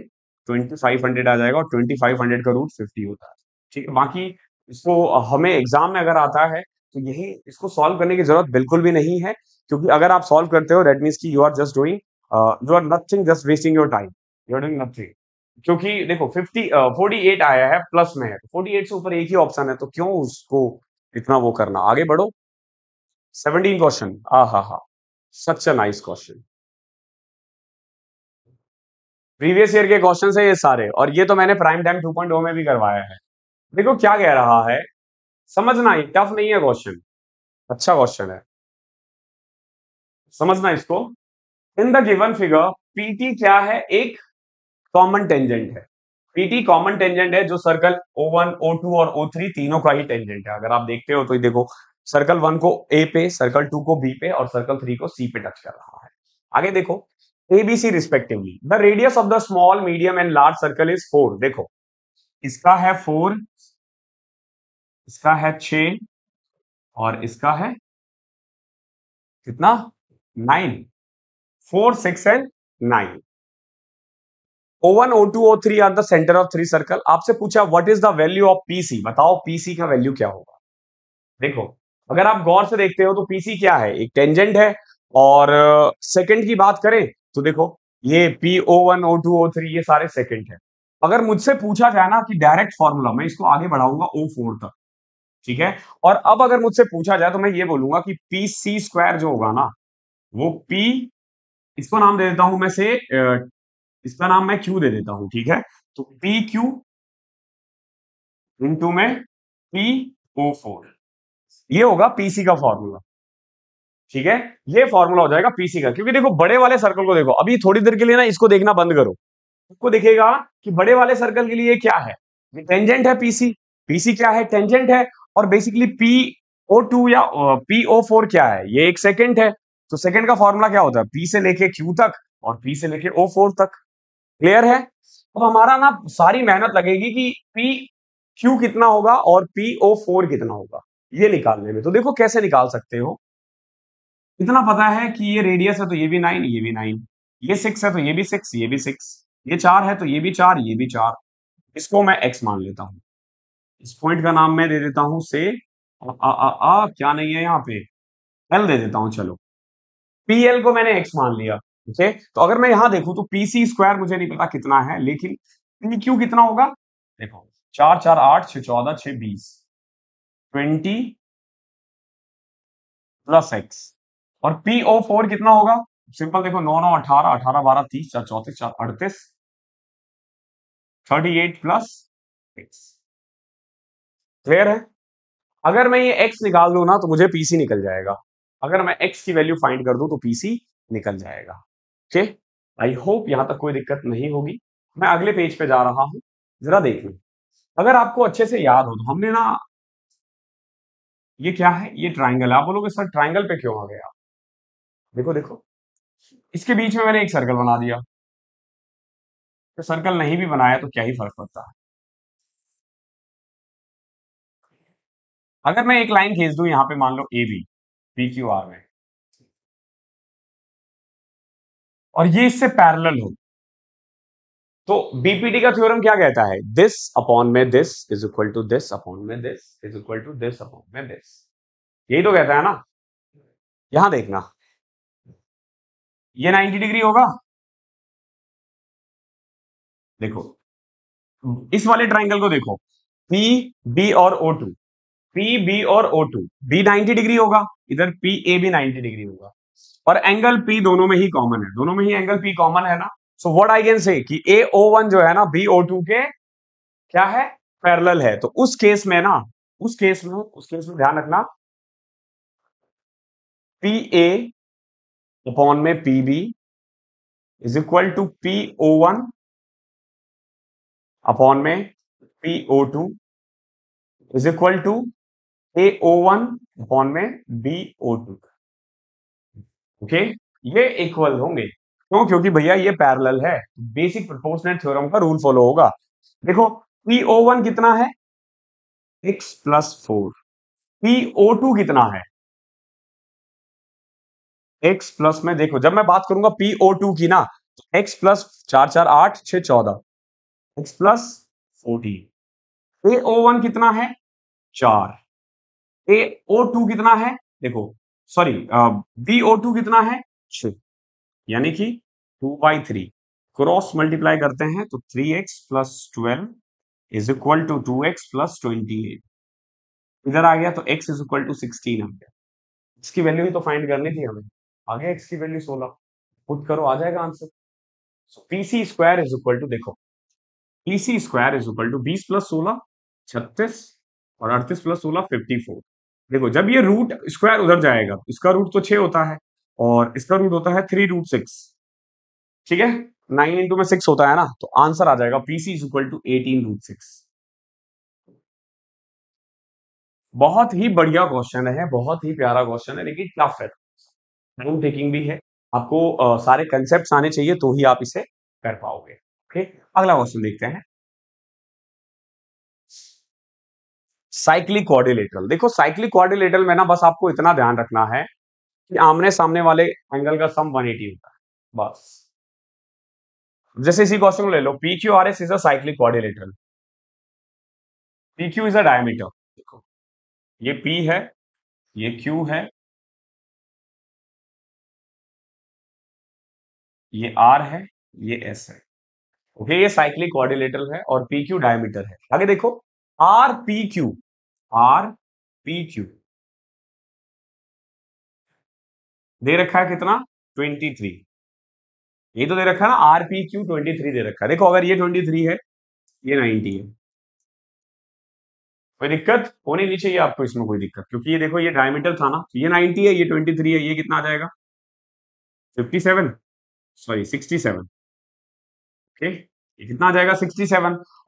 ट्वेंटी फाइव हंड्रेड आ जाएगा और ट्वेंटी फाइव हंड्रेड का रूट फिफ्टी होता है ठीक है बाकी इसको हमें एग्जाम में अगर आता है तो यही इसको सॉल्व करने की जरूरत बिल्कुल भी नहीं है क्योंकि अगर आप सॉल्व करते हो दैट मीन्स की you are just doing you are nothing just wasting your time you are doing nothing क्योंकि देखो फिफ्टी फोर्टी एट आया है प्लस में है फोर्टी तो एट से ऊपर एक ही ऑप्शन है तो क्यों उसको इतना वो करना आगे बढ़ो सेवनटीन क्वेश्चन आ हा हा such a nice question previous year के क्वेश्चन है ये सारे और ये तो मैंने प्राइम टाइम टू पॉइंट में भी करवाया है देखो क्या कह रहा है समझना ही टफ नहीं है क्वेश्चन अच्छा क्वेश्चन है समझना इसको in the given figure PT क्या है एक कॉमन टेंजेंट है पीटी कॉमन टेंजेंट है जो circle O one O two और ओ थ्री तीनों का ही टेंजेंट है अगर आप देखते हो तो ये देखो सर्कल वन को ए पे सर्कल टू को बी पे और सर्कल थ्री को सी पे टच कर रहा है आगे देखो A B C respectively the radius of the small medium and large circle is four देखो इसका है फोर इसका है छ और इसका है कितना nine four six and nine O one O two O three are the centre of three circle आपसे पूछा what is the value of PC? बताओ PC का वैल्यू क्या होगा देखो अगर आप गौर से देखते हो तो PC क्या है एक टेंजेंट है और सेकंड uh, की बात करें तो देखो ये P O one O two O three ये सारे सेकंड है अगर मुझसे पूछा जाए ना कि डायरेक्ट फॉर्मूला मैं इसको आगे बढ़ाऊंगा ओ फोर तक ठीक है और अब अगर मुझसे पूछा जाए तो मैं ये बोलूंगा कि पी सी स्क्वायर जो होगा ना वो पी इसका नाम दे देता हूं मैं से इसका नाम मैं क्यू दे देता हूं ठीक है तो पी क्यू इंटू में पी ओ फोर ये होगा पीसी का फॉर्मूला ठीक है ये फॉर्मूला हो जाएगा पीसी का क्योंकि देखो बड़े वाले सर्कल को देखो अभी थोड़ी देर के लिए ना इसको देखना बंद करो आपको देखेगा कि बड़े वाले सर्कल के लिए क्या है टेंजेंट है पीसी पीसी क्या है टेंजेंट है और बेसिकली पी ओ टू या पी ओ फोर क्या है ये एक सेकेंड है तो सेकेंड का फॉर्मूला क्या होता है पी से लेके क्यू तक और पी से लेके ओ फोर तक क्लियर है अब हमारा ना सारी मेहनत लगेगी कि पी क्यू कितना होगा और पी ओ फोर कितना होगा ये निकालने में तो देखो कैसे निकाल सकते हो इतना पता है कि ये रेडियस है तो ये भी नाइन ये भी नाइन ये सिक्स है तो ये भी सिक्स ये भी सिक्स ये चार है तो ये भी चार ये भी चार इसको मैं एक्स मान लेता हूं इस पॉइंट का नाम मैं दे देता हूं से आ, आ, आ, आ क्या नहीं है यहाँ पे एल दे देता हूं चलो पी एल को मैंने एक्स मान लिया ठीक है तो अगर मैं यहां देखू तो पी सी स्क्वायर मुझे नहीं पता कितना है लेकिन पी क्यू कितना होगा देखो चार चार आठ छ चौदह छ बीस ट्वेंटी प्लस एक्स और पी ओ फोर कितना होगा सिंपल देखो नौ नौ अठारह अठारह बारह तीस चार चौतीस चार अड़तीस thirty eight plus x clear है अगर मैं ये एक्स निकाल दू ना तो मुझे पीसी निकल जाएगा अगर मैं एक्स की वैल्यू फाइंड कर दू तो पीसी निकल जाएगा ओके आई होप यहां तक कोई दिक्कत नहीं होगी मैं अगले पेज पे जा रहा हूं जरा देख लू अगर आपको अच्छे से याद हो तो हमने ना ये क्या है ये ट्राइंगल आप बोलोगे सर ट्राइंगल पे क्यों आ गया देखो देखो इसके बीच में मैंने एक सर्कल बना दिया तो सर्कल नहीं भी बनाया तो क्या ही फर्क पड़ता है अगर मैं एक लाइन खींच दू यहां पे मान लो A B P Q R में और ये इससे पैरेलल हो तो बीपीटी का थ्योरम क्या कहता है दिस अपॉन में this is equal to this upon में this is equal to this upon में दिस यही तो कहता है ना यहां देखना ये 90 डिग्री होगा देखो इस वाले ट्राइंगल को देखो पी बी और ओ टू पी बी और O two B ninety degree होगा इधर पी ए भी नाइनटी डिग्री होगा और एंगल पी दोनों में ही कॉमन है दोनों में ही एंगल पी कॉमन है ना so what I can say A O one जो है ना बी ओ टू के क्या है पैरल है तो उस केस में ना उस केस में उस केस में ध्यान रखना पी ए अपॉन में P B is equal to P O one upon में P O two is equal to A O one upon में बी ओ टू ओके ये इक्वल होंगे क्यों तो क्योंकि भैया ये पैरेलल है बेसिक प्रोपोर्शनल थ्योरम का रूल फॉलो होगा देखो पी ओ वन कितना है six plus four P O two कितना है एक्स प्लस में देखो जब मैं बात करूंगा पी ओ टू की ना एक्स प्लस चार चार आठ छ चौदह x plus fourteen A O one कितना है चार ए ओ टू कितना है देखो सॉरी बी ओ टू कितना है छ यानी कि two by three cross multiply करते हैं तो three x plus twelve is equal to two x plus twenty eight इधर आ गया तो x is equal to sixteen आ गया इसकी वैल्यू तो फाइंड करनी थी हमें आ गया एक्स की वैल्यू सोलह खुद करो आ जाएगा answer so PC square is equal to देखो PC square is equal to बीस प्लस सोलह छत्तीस और अड़तीस प्लस सोलह फिफ्टी फोर देखो जब ये रूट स्क्वायर उधर जाएगा इसका रूट तो छ होता है और इसका रूट होता है थ्री रूट सिक्स ठीक है नाइन इंटू में सिक्स होता है ना तो आंसर आ जाएगा PC is equal to eighteen root six बहुत ही बढ़िया क्वेश्चन है बहुत ही प्यारा क्वेश्चन है लेकिन टफ है टाइम टेकिंग भी है आपको आ, सारे कंसेप्ट आने चाहिए तो ही आप इसे कर पाओगे ओके अगला क्वेश्चन देखते हैं साइक्लिक कॉर्डिलेटरल देखो साइक्लिक कॉर्डिलेटरल में ना बस आपको इतना ध्यान रखना है कि आमने सामने वाले एंगल का सम 180 होता है बस जैसे इसी क्वेश्चन को ले लो P Q R S is a cyclic cyclic P Q is a diameter देखो ये पी है ये क्यू है ये आर है ये एस है ओके ये साइक्लिक कॉर्डिलेटरल है और पी क्यू डायमीटर है आगे देखो R P Q R P Q दे रखा है कितना ट्वेंटी थ्री ये तो दे रखा है ना R P Q twenty three दे रखा है देखो अगर ये ट्वेंटी थ्री है ये नाइनटी है कोई दिक्कत होने नहीं चाहिए आपको इसमें कोई दिक्कत क्योंकि ये देखो ये डायमीटर था ना तो ये नाइनटी है ये ट्वेंटी थ्री है ये कितना आ जाएगा fifty seven sorry sixty seven okay ये कितना जाएगा 67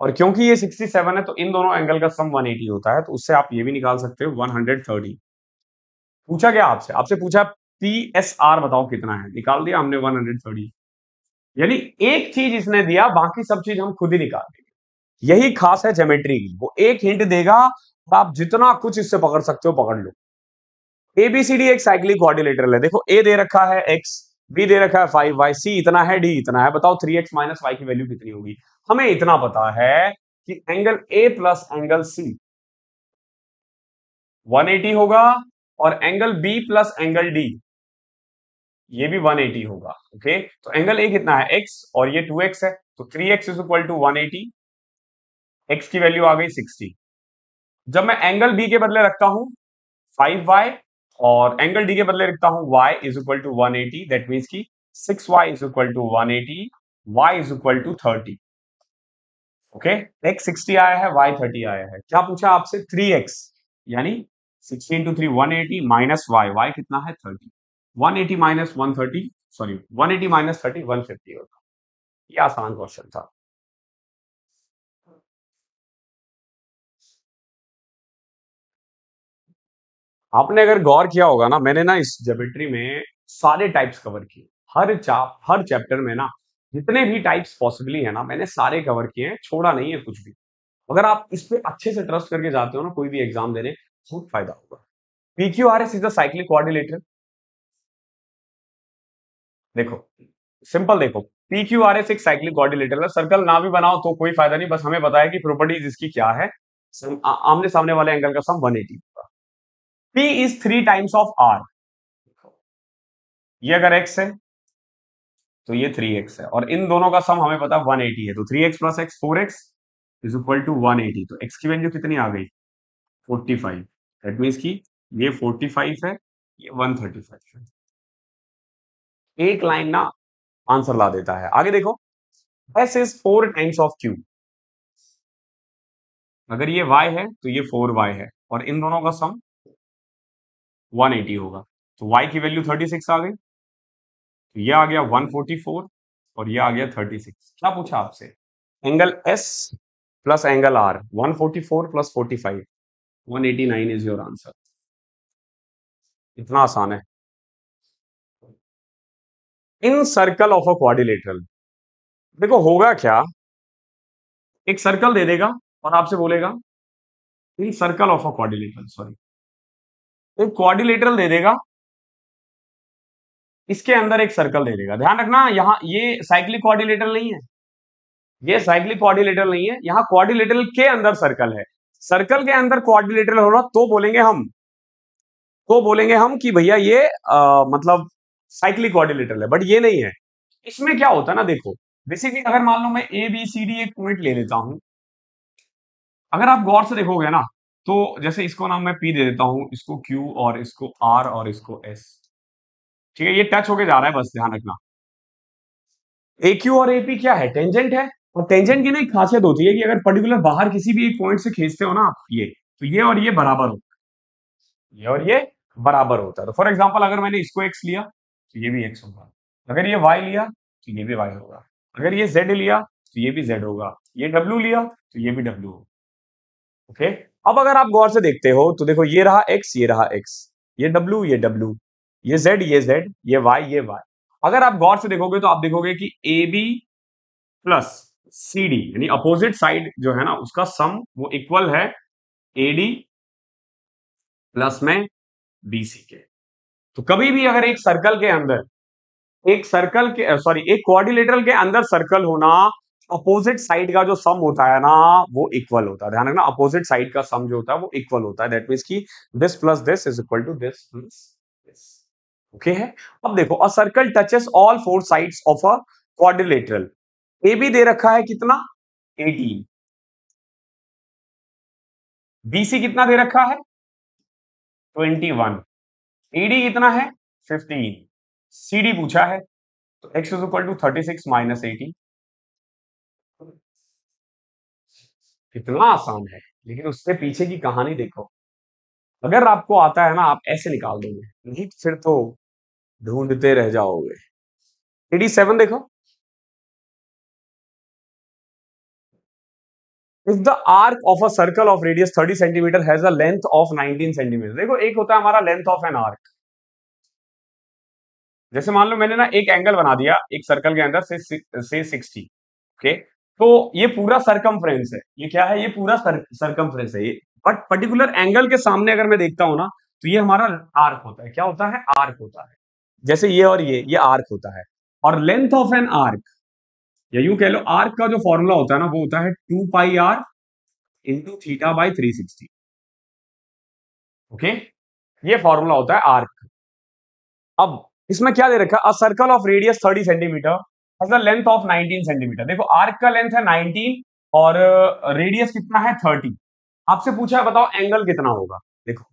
और क्योंकि ये 67 है तो इन दोनों एंगल का सम 180 होता है तो उससे आप ये भी निकाल सकते हो 130 पूछा गया आपसे आपसे पूछा पी एस आर बताओ कितना है निकाल दिया हमने 130 यानी एक चीज इसने दिया बाकी सब चीज हम खुद ही निकाल देंगे यही खास है जेमेट्री की वो एक हिंट देगा तो आप जितना कुछ इससे पकड़ सकते हो पकड़ लो एबीसीडी एक साइक्लिक कोऑर्डिनेटर है देखो ए दे रखा है एक्स बी दे रखा है फाइव वाई सी इतना है डी इतना है बताओ थ्री एक्स माइनस वाई की वैल्यू कितनी होगी हमें इतना पता है कि angle A plus angle C 180 होगा और angle B plus angle D ये भी 180 होगा ओके तो एंगल ए कितना है एक्स और ये 2x है तो 3x x is equal to one x की वैल्यू आ गई 60 जब मैं एंगल बी के बदले रखता हूं 5y और एंगल डी के बदले लिखता हूं y is equal to one eighty that means की six y is equal to one eighty y is equal to thirty okay x sixty आया है y थर्टी आया है क्या पूछा आपसे थ्री एक्स यानी sixteen two three one eighty minus y y कितना है thirty one eighty minus one thirty sorry one eighty minus thirty one fifty होगा ये आसान क्वेश्चन था आपने अगर गौर किया होगा ना मैंने ना इस जेमेट्री में सारे टाइप्स कवर किए हर चाप हर चैप्टर में ना जितने भी टाइप्स पॉसिबली है ना मैंने सारे कवर किए हैं छोड़ा नहीं है कुछ भी अगर आप इस पर अच्छे से ट्रस्ट करके जाते हो ना कोई भी एग्जाम देने बहुत फायदा होगा P Q R S is the cyclic quadrilateral देखो सिंपल देखो पी क्यू आर एस एक साइक्लिक कोऑर्डिनेटर है सर्कल ना भी बनाओ तो कोई फायदा नहीं बस हमें बताया कि प्रॉपर्टीज इसकी क्या है आमने सामने वाले एंगल का sum 180 P is three times of R ये अगर x है तो ये 3x है और इन दोनों का सम हमें पता 180 है तो 3x plus x four x is equal to one तो x की वैल्यू कितनी आ गई 45 फाइव दैट मीन्स की ये 45 है ये 135 है एक लाइन ना आंसर ला देता है आगे देखो s is four times of q अगर ये y है तो ये 4y है और इन दोनों का सम 180 होगा तो y की वैल्यू 36 आ गई तो ये आ गया 144 और ये आ गया 36 क्या पूछा आपसे angle s plus angle r 144 plus 45 189 is your answer इतना आसान है in circle of a quadrilateral देखो होगा क्या एक सर्कल दे देगा और आपसे बोलेगा in circle of a quadrilateral sorry एक क्वारिलेटरल दे देगा इसके अंदर एक सर्कल दे देगा ध्यान रखना यहां ये साइक्लिक क्वारिलेटरल नहीं है ये साइक्लिक क्वारिलेटरल नहीं है यहां क्वारिलेटरल के अंदर सर्कल है सर्कल के अंदर हो रहा तो बोलेंगे हम तो बोलेंगे हम कि भैया ये आ, मतलब साइक्लिक क्वारिलेटरल है बट ये नहीं है इसमें क्या होता है ना देखो बेसिकली अगर मान लो मैं ए बी सी डी एक पॉइंट ले लेता हूं अगर आप गौर से देखोगे ना तो जैसे इसको नाम मैं पी दे देता हूं इसको क्यू और इसको आर और इसको एस ठीक है ये टच होके जा रहा है बस ध्यान रखना ए क्यू और ए पी क्या है टेंजेंट है और टेंजेंट की ना एक खासियत होती है कि अगर पर्टिकुलर बाहर किसी भी एक पॉइंट से खींचते हो ना आप ये तो ये और ये बराबर होता है ये और ये बराबर होता है तो फॉर एग्जाम्पल अगर मैंने इसको एक्स लिया तो ये भी एक्स होगा अगर ये वाई लिया तो ये भी वाई होगा अगर ये जेड लिया तो ये भी जेड होगा ये डब्ल्यू लिया तो ये भी डब्ल्यू होगा ओके अब अगर आप गौर से देखते हो तो देखो ये रहा एक्स ये रहा एक्स ये डब्ल्यू ये डब्ल्यू ये जेड ये जेड ये वाई ये वाई अगर आप गौर से देखोगे तो आप देखोगे कि A B plus C D यानी अपोजिट साइड जो है ना उसका सम वो इक्वल है ए डी प्लस में बी सी के तो कभी भी अगर एक सर्कल के अंदर एक सर्कल के सॉरी एक कोऑर्डिनेटर के अंदर सर्कल होना अपोजिट साइड का जो सम होता है ना वो इक्वल होता है ध्यान रखना अपोजिट साइड का सम जो होता है वो इक्वल होता है दैट मीन की this plus this is equal to this plus this okay है अब देखो a circle touches all four side of a quadrilateral A B दे रखा है कितना 18 बीसी कितना दे रखा है 21 ईडी कितना है 15 सीडी पूछा है तो x is equal to thirty six minus eighteen कितना आसान है लेकिन उससे पीछे की कहानी देखो अगर आपको आता है ना आप ऐसे निकाल दोगे नहीं तो फिर तो ढूंढते रह जाओगे एटी सेवन देखो if the arc of a circle of radius thirty centimetre has a length of nineteen centimetre देखो एक होता है हमारा लेंथ ऑफ एन आर्क जैसे मान लो मैंने ना एक एंगल बना दिया एक सर्कल के अंदर से सिक्सटी ओके तो ये पूरा सरकमफ्रेंस है ये क्या है ये पूरा सर, सरकमफ्रेंस है ये बट पर्टिकुलर एंगल के सामने अगर मैं देखता हूं ना तो ये हमारा आर्क होता है क्या होता है आर्क होता है जैसे ये और ये ये आर्क होता है और लेंथ ऑफ एन आर्क या यू कह लो आर्क का जो फॉर्मूला होता है ना वो होता है two pi R into theta by three sixty okay ये फॉर्मूला होता है आर्क अब इसमें क्या दे रखा है circle of radius thirty centimetre has length of 19 centimetre देखो आर्क का लेंथ है 19 और रेडियस uh, कितना है 30 आपसे पूछा है बताओ एंगल कितना होगा देखो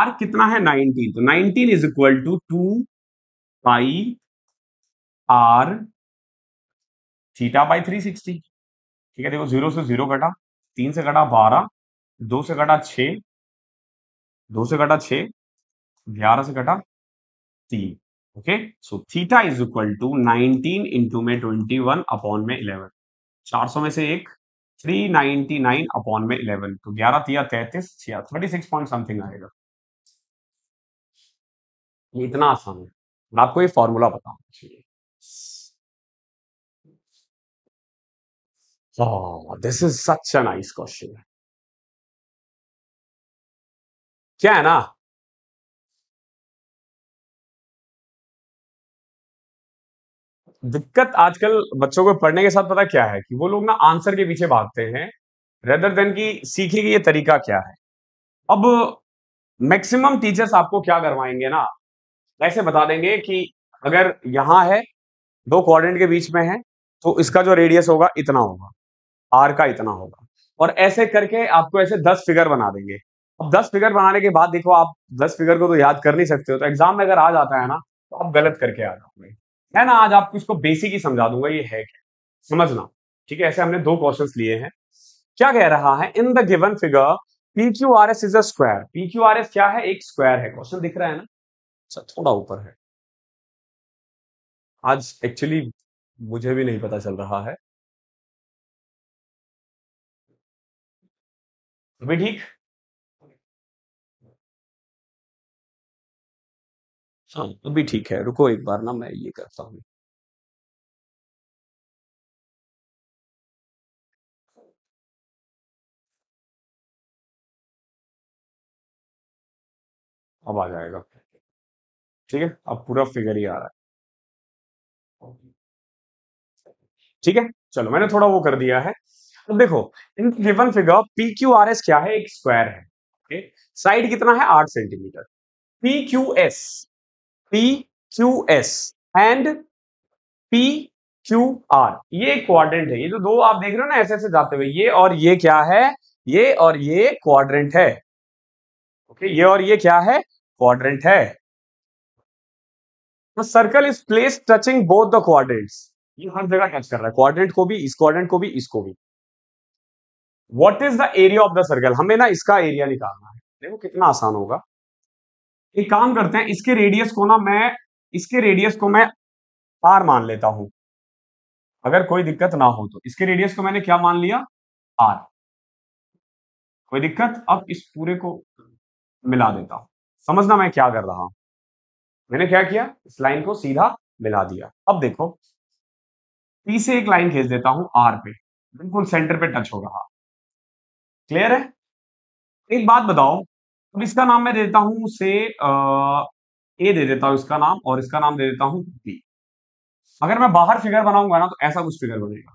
आर्क कितना है 19 तो 19 is equal to two pi R theta by three ठीक है देखो जीरो से जीरो कटा तीन से कटा बारह दो से कटा छ दो से कटा छ ग्यारह से कटा तीन okay so theta is equal to nineteen into में 21 अपॉन में 11 400 में से एक थ्री नाइन अपॉन में इलेवन तो 11 तिया तैतीस थर्टी सिक्स पॉइंट समथिंग आएगा इतना आसान है और आपको ये फॉर्मूला पता this is such a nice question क्या है ना दिक्कत आजकल बच्चों को पढ़ने के साथ पता क्या है कि वो लोग ना आंसर के पीछे भागते हैं रेदर देन की सीखे की ये तरीका क्या है अब मैक्सिमम टीचर्स आपको क्या करवाएंगे ना ऐसे बता देंगे कि अगर यहाँ है दो क्वारेंट के बीच में है तो इसका जो रेडियस होगा इतना होगा आर का इतना होगा और ऐसे करके आपको ऐसे दस फिगर बना देंगे अब दस फिगर बनाने के बाद देखो आप दस फिगर को तो याद कर नहीं सकते हो तो एग्जाम में अगर आ जाता है ना तो आप गलत करके आ जाओगे है ना आज आपको इसको बेसिक ही समझा दूंगा ये है क्या समझना ठीक है ऐसे हमने दो क्वेश्चन लिए हैं क्या कह रहा है in the given figure P Q R S is a square P Q R S क्या है एक स्क्वायर है क्वेश्चन दिख रहा है ना अच्छा थोड़ा ऊपर है आज एक्चुअली मुझे भी नहीं पता चल रहा है अभी ठीक हाँ अभी ठीक है रुको एक बार ना मैं ये करता हूँ अब आ जाएगा ठीक है अब पूरा फिगर ही आ रहा है ठीक है चलो मैंने थोड़ा वो कर दिया है अब देखो in given figure P Q R S क्या है एक स्क्वायर है साइड कितना है आठ centimetre P Q S P Q S and P Q R ये क्वाड्रेंट है ये जो तो दो आप देख रहे हो ना ऐसे ऐसे जाते हुए ये और ये क्या है ये और ये क्वाड्रेंट है ओके ये और ये क्या है क्वाड्रेंट है तो circle is place touching both the quadrant ये हर जगह टच कर रहा है क्वाड्रेंट को भी इस क्वाड्रेंट को भी इसको भी what is the area of the circle हमें ना इसका एरिया निकालना है देखो कितना आसान होगा एक काम करते हैं इसके रेडियस को ना मैं इसके रेडियस को मैं आर मान लेता हूं अगर कोई दिक्कत ना हो तो इसके रेडियस को मैंने क्या मान लिया आर कोई दिक्कत अब इस पूरे को मिला देता हूं समझना मैं क्या कर रहा हूं मैंने क्या किया इस लाइन को सीधा मिला दिया अब देखो पी से एक लाइन खींच देता हूं आर पे बिल्कुल सेंटर पे टच होगा क्लियर है एक बात बताओ अब इसका नाम मैं दे देता हूं से ए दे देता हूं इसका नाम और इसका नाम दे देता हूं बी अगर मैं बाहर फिगर बनाऊंगा ना तो ऐसा कुछ फिगर बनेगा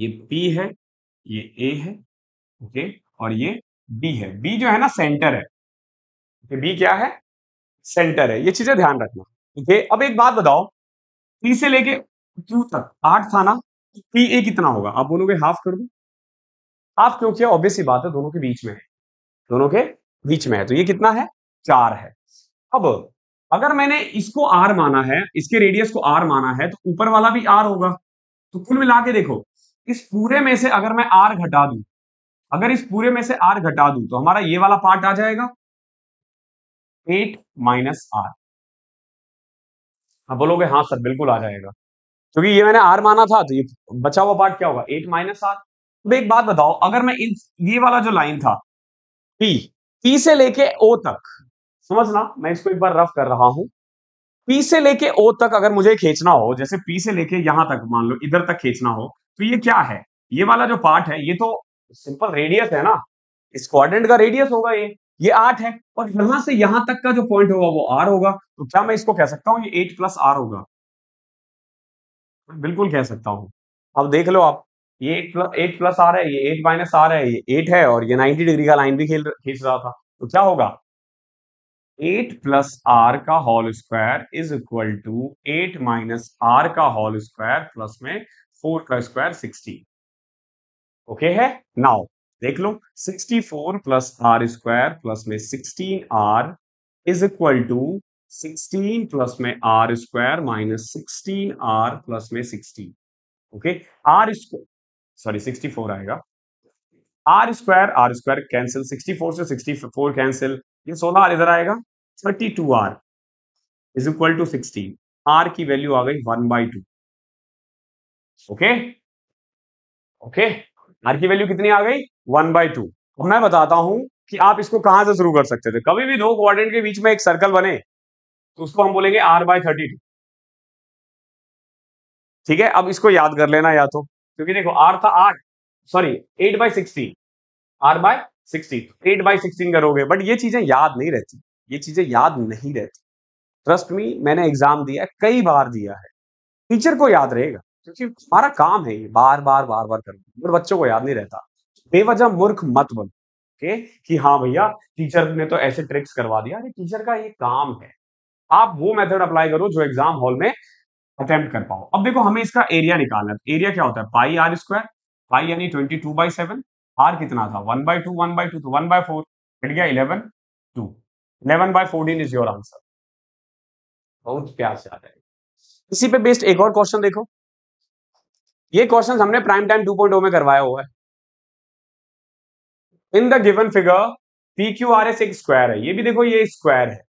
ये पी है ये ए है ओके और ये बी है बी जो है ना सेंटर है बी क्या है सेंटर है ये चीजें ध्यान रखना ओके अब एक बात बताओ पी से लेके क्यू तक आठ था ना पी ए कितना होगा आप बोलोगे हाफ कर दो हाफ क्यों किया ऑब्वियसली बात है दोनों के बीच में है दोनों के बीच में है तो ये कितना है चार है अब अगर मैंने इसको आर माना है इसके रेडियस को आर माना है तो ऊपर वाला भी आर होगा तो कुल मिला के देखो इस पूरे में से अगर मैं आर घटा दू अगर इस पूरे में से आर घटा दू तो हमारा ये वाला पार्ट आ जाएगा एट माइनस आर हाँ बोलोगे हाँ सर बिल्कुल आ जाएगा क्योंकि ये मैंने आर माना था तो ये बचा हुआ पार्ट क्या होगा एट माइनस आर तो एक बात बताओ अगर मैं इन ये वाला जो लाइन था पी पी से लेके ओ तक समझना मैं इसको एक बार रफ कर रहा हूं पी से लेके ओ तक अगर मुझे खींचना हो जैसे पी से लेके यहां तक मान लो इधर तक खींचना हो तो ये क्या है ये वाला जो पार्ट है ये तो सिंपल रेडियस है ना इस क्वाड्रेंट का रेडियस होगा ये ये आठ है और यहां से यहां तक का जो पॉइंट होगा वो आर होगा तो क्या मैं इसको कह सकता हूं ये एट प्लस आर होगा बिल्कुल कह सकता हूं अब देख लो आप ये एट प्लस एट प्लस आ रहा है ये एट माइनस आ रहा है ये एट है और ये नाइनटी डिग्री का लाइन भी खेल खींच रहा था तो क्या होगा एट प्लस आर का whole square is equal to eight minus R का होल स्क्वायर प्लस में फोर का स्क्वायर सिक्सटी ओके है नाउ देख लो sixty four plus R square plus में sixteen R is equal to sixteen plus में R square minus sixteen R plus में sixteen okay R square sorry 64 आएगा R square R square cancel 64 से 64 cancel ये 16 are इधर आएगा 32 R is equal to sixteen R की value आ गई one by two okay okay R की वैल्यू कितनी आ गई वन बाई टू मैं बताता हूं कि आप इसको कहां से शुरू कर सकते थे कभी भी दो क्वाड्रेंट के बीच में एक सर्कल बने तो उसको हम बोलेंगे आर बाय थर्टी टू ठीक है अब इसको याद कर लेना या तो क्योंकि देखो आर था आठ sorry eight by sixteen R by sixteen eight by sixteen करोगे बट ये चीजें याद नहीं रहती ये चीजें याद नहीं रहती ट्रस्ट मी मैंने एग्जाम दिया है कई बार दिया है टीचर को याद रहेगा क्योंकि हमारा काम है ये बार बार बार बार करना पर बच्चों को याद नहीं रहता बेवजह मूर्ख मत बनो ओके कि हाँ भैया टीचर ने तो ऐसे ट्रिक्स करवा दिया अरे टीचर का ये काम है आप वो मेथड अप्लाई करो जो एग्जाम हॉल में अटेम्प्ट कर पाओ अब देखो हमें इसका एरिया निकालना है एरिया क्या होता है पाई आर स्क्वायर पाई यानी twenty two by seven R कितना था one by two one by two तो वन बाई फोर कट गया eleven two eleven by fourteen is your answer बहुत प्यार से आ रहा है इसी पे बेस्ड एक और क्वेश्चन देखो ये क्वेश्चन हमने प्राइम टाइम टू पॉइंट में करवाया हुआ है in the given figure P Q R S एक स्क्वायर है ये भी देखो ये स्क्वायर है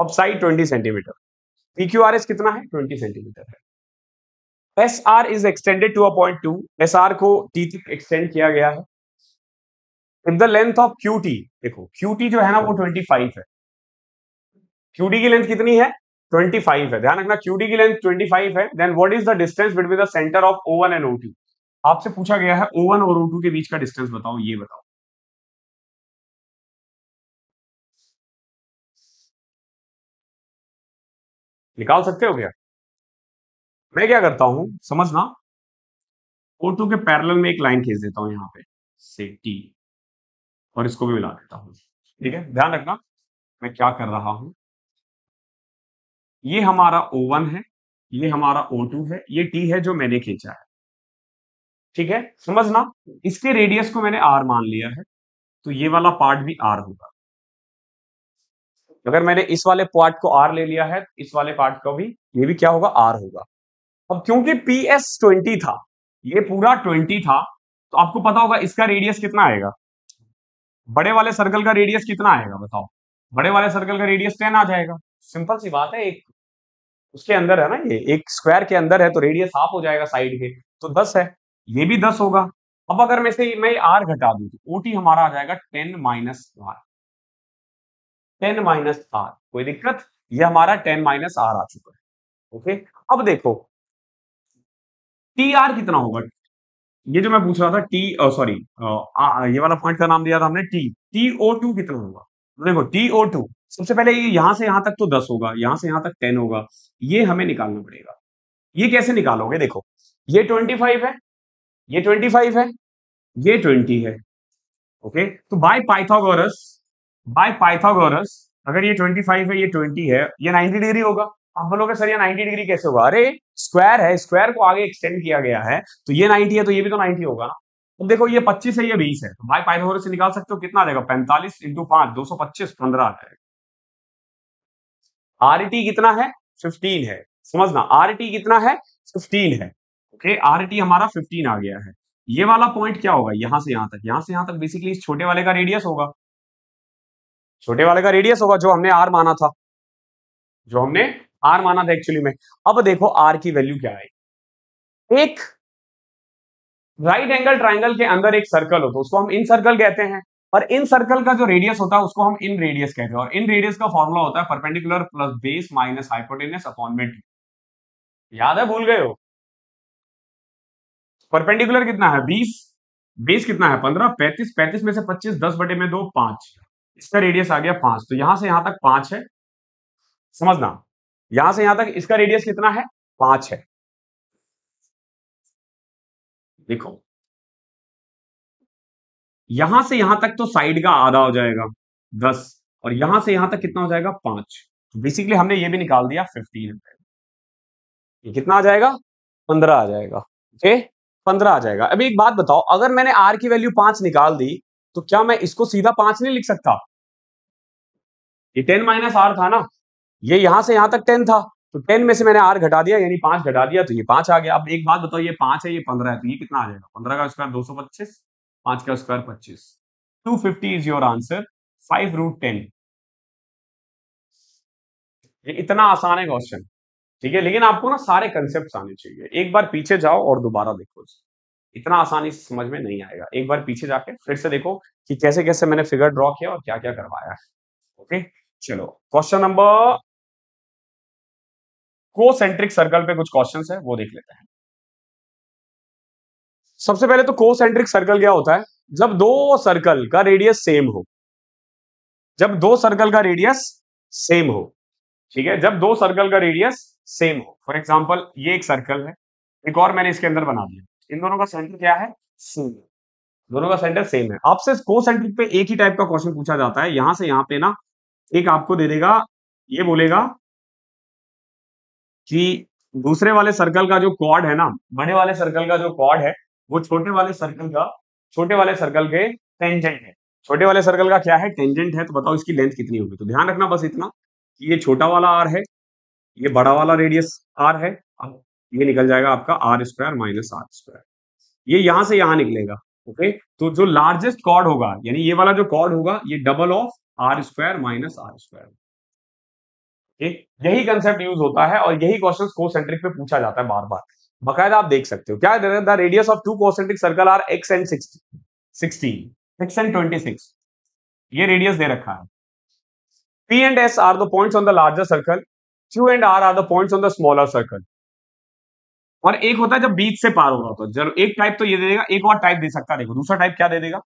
of side twenty centimetre P Q R S कितना है ट्वेंटी सेंटीमीटर है S R is extended to a point to S R को टी तक एक्सटेंड किया गया है if the length of Q T देखो क्यू टी जो है ना वो ट्वेंटी फाइव है क्यू डी की लेंथ कितनी है ट्वेंटी फाइव है ध्यान रखना क्यू डी की लेंथ ट्वेंटी फाइव है then what is the distance between the centre of O one and O two आपसे पूछा गया है ओ वन और ओ टू के बीच का डिस्टेंस बताओ ये बताओ निकाल सकते हो क्या मैं क्या करता हूं समझना ओ टू के पैरेलल में एक लाइन खींच देता हूं यहां पे से टी और इसको भी मिला देता हूं ठीक है ध्यान रखना मैं क्या कर रहा हूं ये हमारा ओ वन है ये हमारा ओ टू है ये टी है जो मैंने खींचा है ठीक है समझना इसके रेडियस को मैंने आर मान लिया है तो ये वाला पार्ट भी आर होगा अगर मैंने इस वाले पार्ट को आर ले लिया है तो इस वाले पार्ट को भी ये भी क्या होगा आर होगा अब क्योंकि पी एस ट्वेंटी था ये पूरा ट्वेंटी था तो आपको पता होगा इसका रेडियस कितना आएगा बड़े वाले सर्कल का रेडियस कितना आएगा बताओ बड़े वाले सर्कल का रेडियस टेन आ जाएगा सिंपल सी बात है एक उसके अंदर है ना ये एक स्क्वायर के अंदर है तो रेडियस हाफ हो जाएगा साइड के तो दस है ये भी दस होगा अब अगर मैं से मैं आर घटा दू तो ओटी हमारा आ जाएगा ten minus R ten minus R कोई दिक्कत ये हमारा टेन माइनस आर आ चुका है ओके अब देखो टी आर कितना होगा ये जो मैं पूछ रहा था टी सॉरी ये वाला पॉइंट का नाम दिया था हमने टी टी ओ टू कितना होगा देखो टी ओ टू सबसे पहले ये यहां से यहां तक तो दस होगा यहां से यहां तक टेन होगा ये हमें निकालना पड़ेगा ये कैसे निकालोगे देखो ये ट्वेंटी फाइव है ये ट्वेंटी फाइव है ये ट्वेंटी है ओके तो बाय पाइथागोरस बाय पाइथागोरस अगर ये 25 है ये 20 है ये 90 डिग्री होगा आप बोलोगे सर ये 90 डिग्री कैसे होगा अरे स्क्वायर है स्क्वायर को आगे एक्सटेंड किया गया है तो ये 90 है तो ये भी तो 90 होगा ना तो देखो ये 25 है ये 20 है तो बाय पाइथागोरस से निकाल सकते हो कितना आ जाएगा पैंतालीस इंटू पांच दो सौ पच्चीस पंद्रह आ जाएगा आरटी e कितना है फिफ्टीन है समझना टी e कितना है फिफ्टीन है ओके टी e हमारा फिफ्टीन आ गया है ये वाला पॉइंट क्या होगा यहां से यहां तक यहां से यहां तक बेसिकली इस छोटे वाले का रेडियस होगा छोटे वाले का रेडियस होगा जो हमने आर माना था जो हमने आर माना था एक्चुअली में अब देखो आर की वैल्यू क्या है एक राइट एंगल ट्राइंगल के अंदर एक सर्कल हो तो उसको हम इन सर्कल कहते हैं और इन सर्कल का जो रेडियस होता है उसको हम इन रेडियस कहते हैं और इन रेडियस का फॉर्मूला होता है perpendicular plus base minus hypotenuse upon mid याद है भूल गए हो परपेंडिकुलर कितना है बीस बेस कितना है पंद्रह पैंतीस पैंतीस में से पच्चीस दस बटे में दो पांच इसका रेडियस आ गया पांच तो यहां से यहां तक पांच है समझना यहां से यहां तक इसका रेडियस कितना है पांच है देखो यहां से यहां तक तो साइड का आधा हो जाएगा दस और यहां से यहां तक कितना हो जाएगा पांच बेसिकली तो हमने ये भी निकाल दिया फिफ्टीन ये कितना आ जाएगा पंद्रह आ जाएगा ओके पंद्रह आ जाएगा अभी एक बात बताओ अगर मैंने आर की वैल्यू पांच निकाल दी तो क्या मैं इसको सीधा पांच नहीं लिख सकता ये टेन माइनस आर था ना ये यहां से यहां तक टेन था तो टेन में से मैंने आर घटा दिया यानी पांच घटा दिया तो ये पांच आ गया अब एक बात बताओ ये पांच है ये पंद्रह है तो ये कितना आ जाएगा पंद्रह का स्क्वायर दो सौ पच्चीस पांच का स्क्वायर पच्चीस two fifty is your answer five root ten ये इतना आसान है क्वेश्चन ठीक है लेकिन आपको ना सारे कंसेप्ट आने चाहिए एक बार पीछे जाओ और दोबारा देखो इतना आसानी से समझ में नहीं आएगा एक बार पीछे जाके फिर से देखो कि कैसे कैसे मैंने फिगर ड्रॉ किया और क्या क्या करवाया है ओके चलो question number concentric circle पे कुछ क्वेश्चन है वो देख लेते हैं सबसे पहले तो को सेंट्रिक सर्कल क्या होता है जब दो सर्कल का रेडियस सेम हो जब दो सर्कल का रेडियस सेम हो ठीक है जब दो सर्कल का रेडियस सेम हो फॉर एग्जाम्पल ये एक सर्कल है एक और मैंने इसके अंदर बना दिया इन दोनों का सेंटर क्या है सेम दोनों का सेंटर सेम है आपसे को सेंट्रिक पे एक ही टाइप का क्वेश्चन पूछा जाता है यहां से यहां पे ना एक आपको दे देगा ये बोलेगा कि दूसरे वाले सर्कल का जो क्वाड है ना बड़े वाले सर्कल का जो क्वाड है वो छोटे वाले सर्कल का छोटे वाले सर्कल के टेंजेंट है छोटे वाले सर्कल का क्या है टेंजेंट है तो बताओ इसकी लेंथ कितनी होगी तो ध्यान रखना बस इतना कि ये छोटा वाला आर है ये बड़ा वाला रेडियस आर है ये निकल जाएगा आपका R square minus R square ये यहां से यहां निकलेगा ओके तो जो लार्जेस्ट कॉर्ड होगा यानी ये वाला जो कॉर्ड होगा ये double of R square minus R square यही कंसेप्ट यूज होता है और यही क्वेश्चन सेंट्रिक पे पूछा जाता है बार बार बकायदा आप देख सकते हो क्या the radius of two concentric circle are X and sixteen twenty six ये रेडियस दे रखा है P and S are the points on the larger circle Q and R are the points on the smaller circle और एक होता है जब बीच से पार हो रहा होता तो। है जब एक टाइप तो ये दे देगा एक और टाइप दे सकता है देखो दूसरा टाइप क्या दे देगा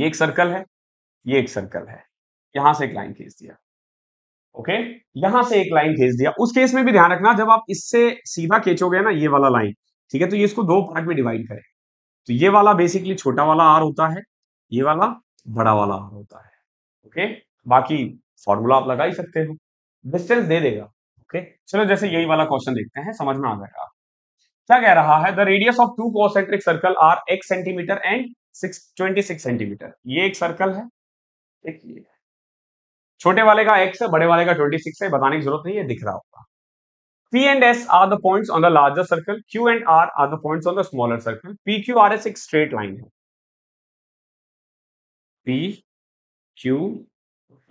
ये एक सर्कल है ये एक सर्कल है यहां से एक लाइन खींच दिया ओके यहां से एक लाइन खींच दिया उस केस में भी ध्यान रखना जब आप इससे सीधा खींचोगे ना ये वाला लाइन ठीक है तो ये इसको दो पार्ट में डिवाइड करें तो ये वाला बेसिकली छोटा वाला आर होता है ये वाला बड़ा वाला आर होता है ओके बाकी फॉर्मूला आप लगा ही सकते हो डिस्टेंस दे देगा ओके चलो जैसे यही वाला क्वेश्चन देखते हैं समझ में आ जाएगा क्या कह रहा है the radius of two concentric circle are एक centimetre and six twenty six centimetre ये एक सर्कल है एक ये छोटे वाले का एक्स है बड़े वाले का ट्वेंटी सिक्स है बताने की जरूरत नहीं है दिख रहा होगा P and S are the points on the larger circle. Q and R are the points on the smaller circle. PQRS एक straight line है. P Q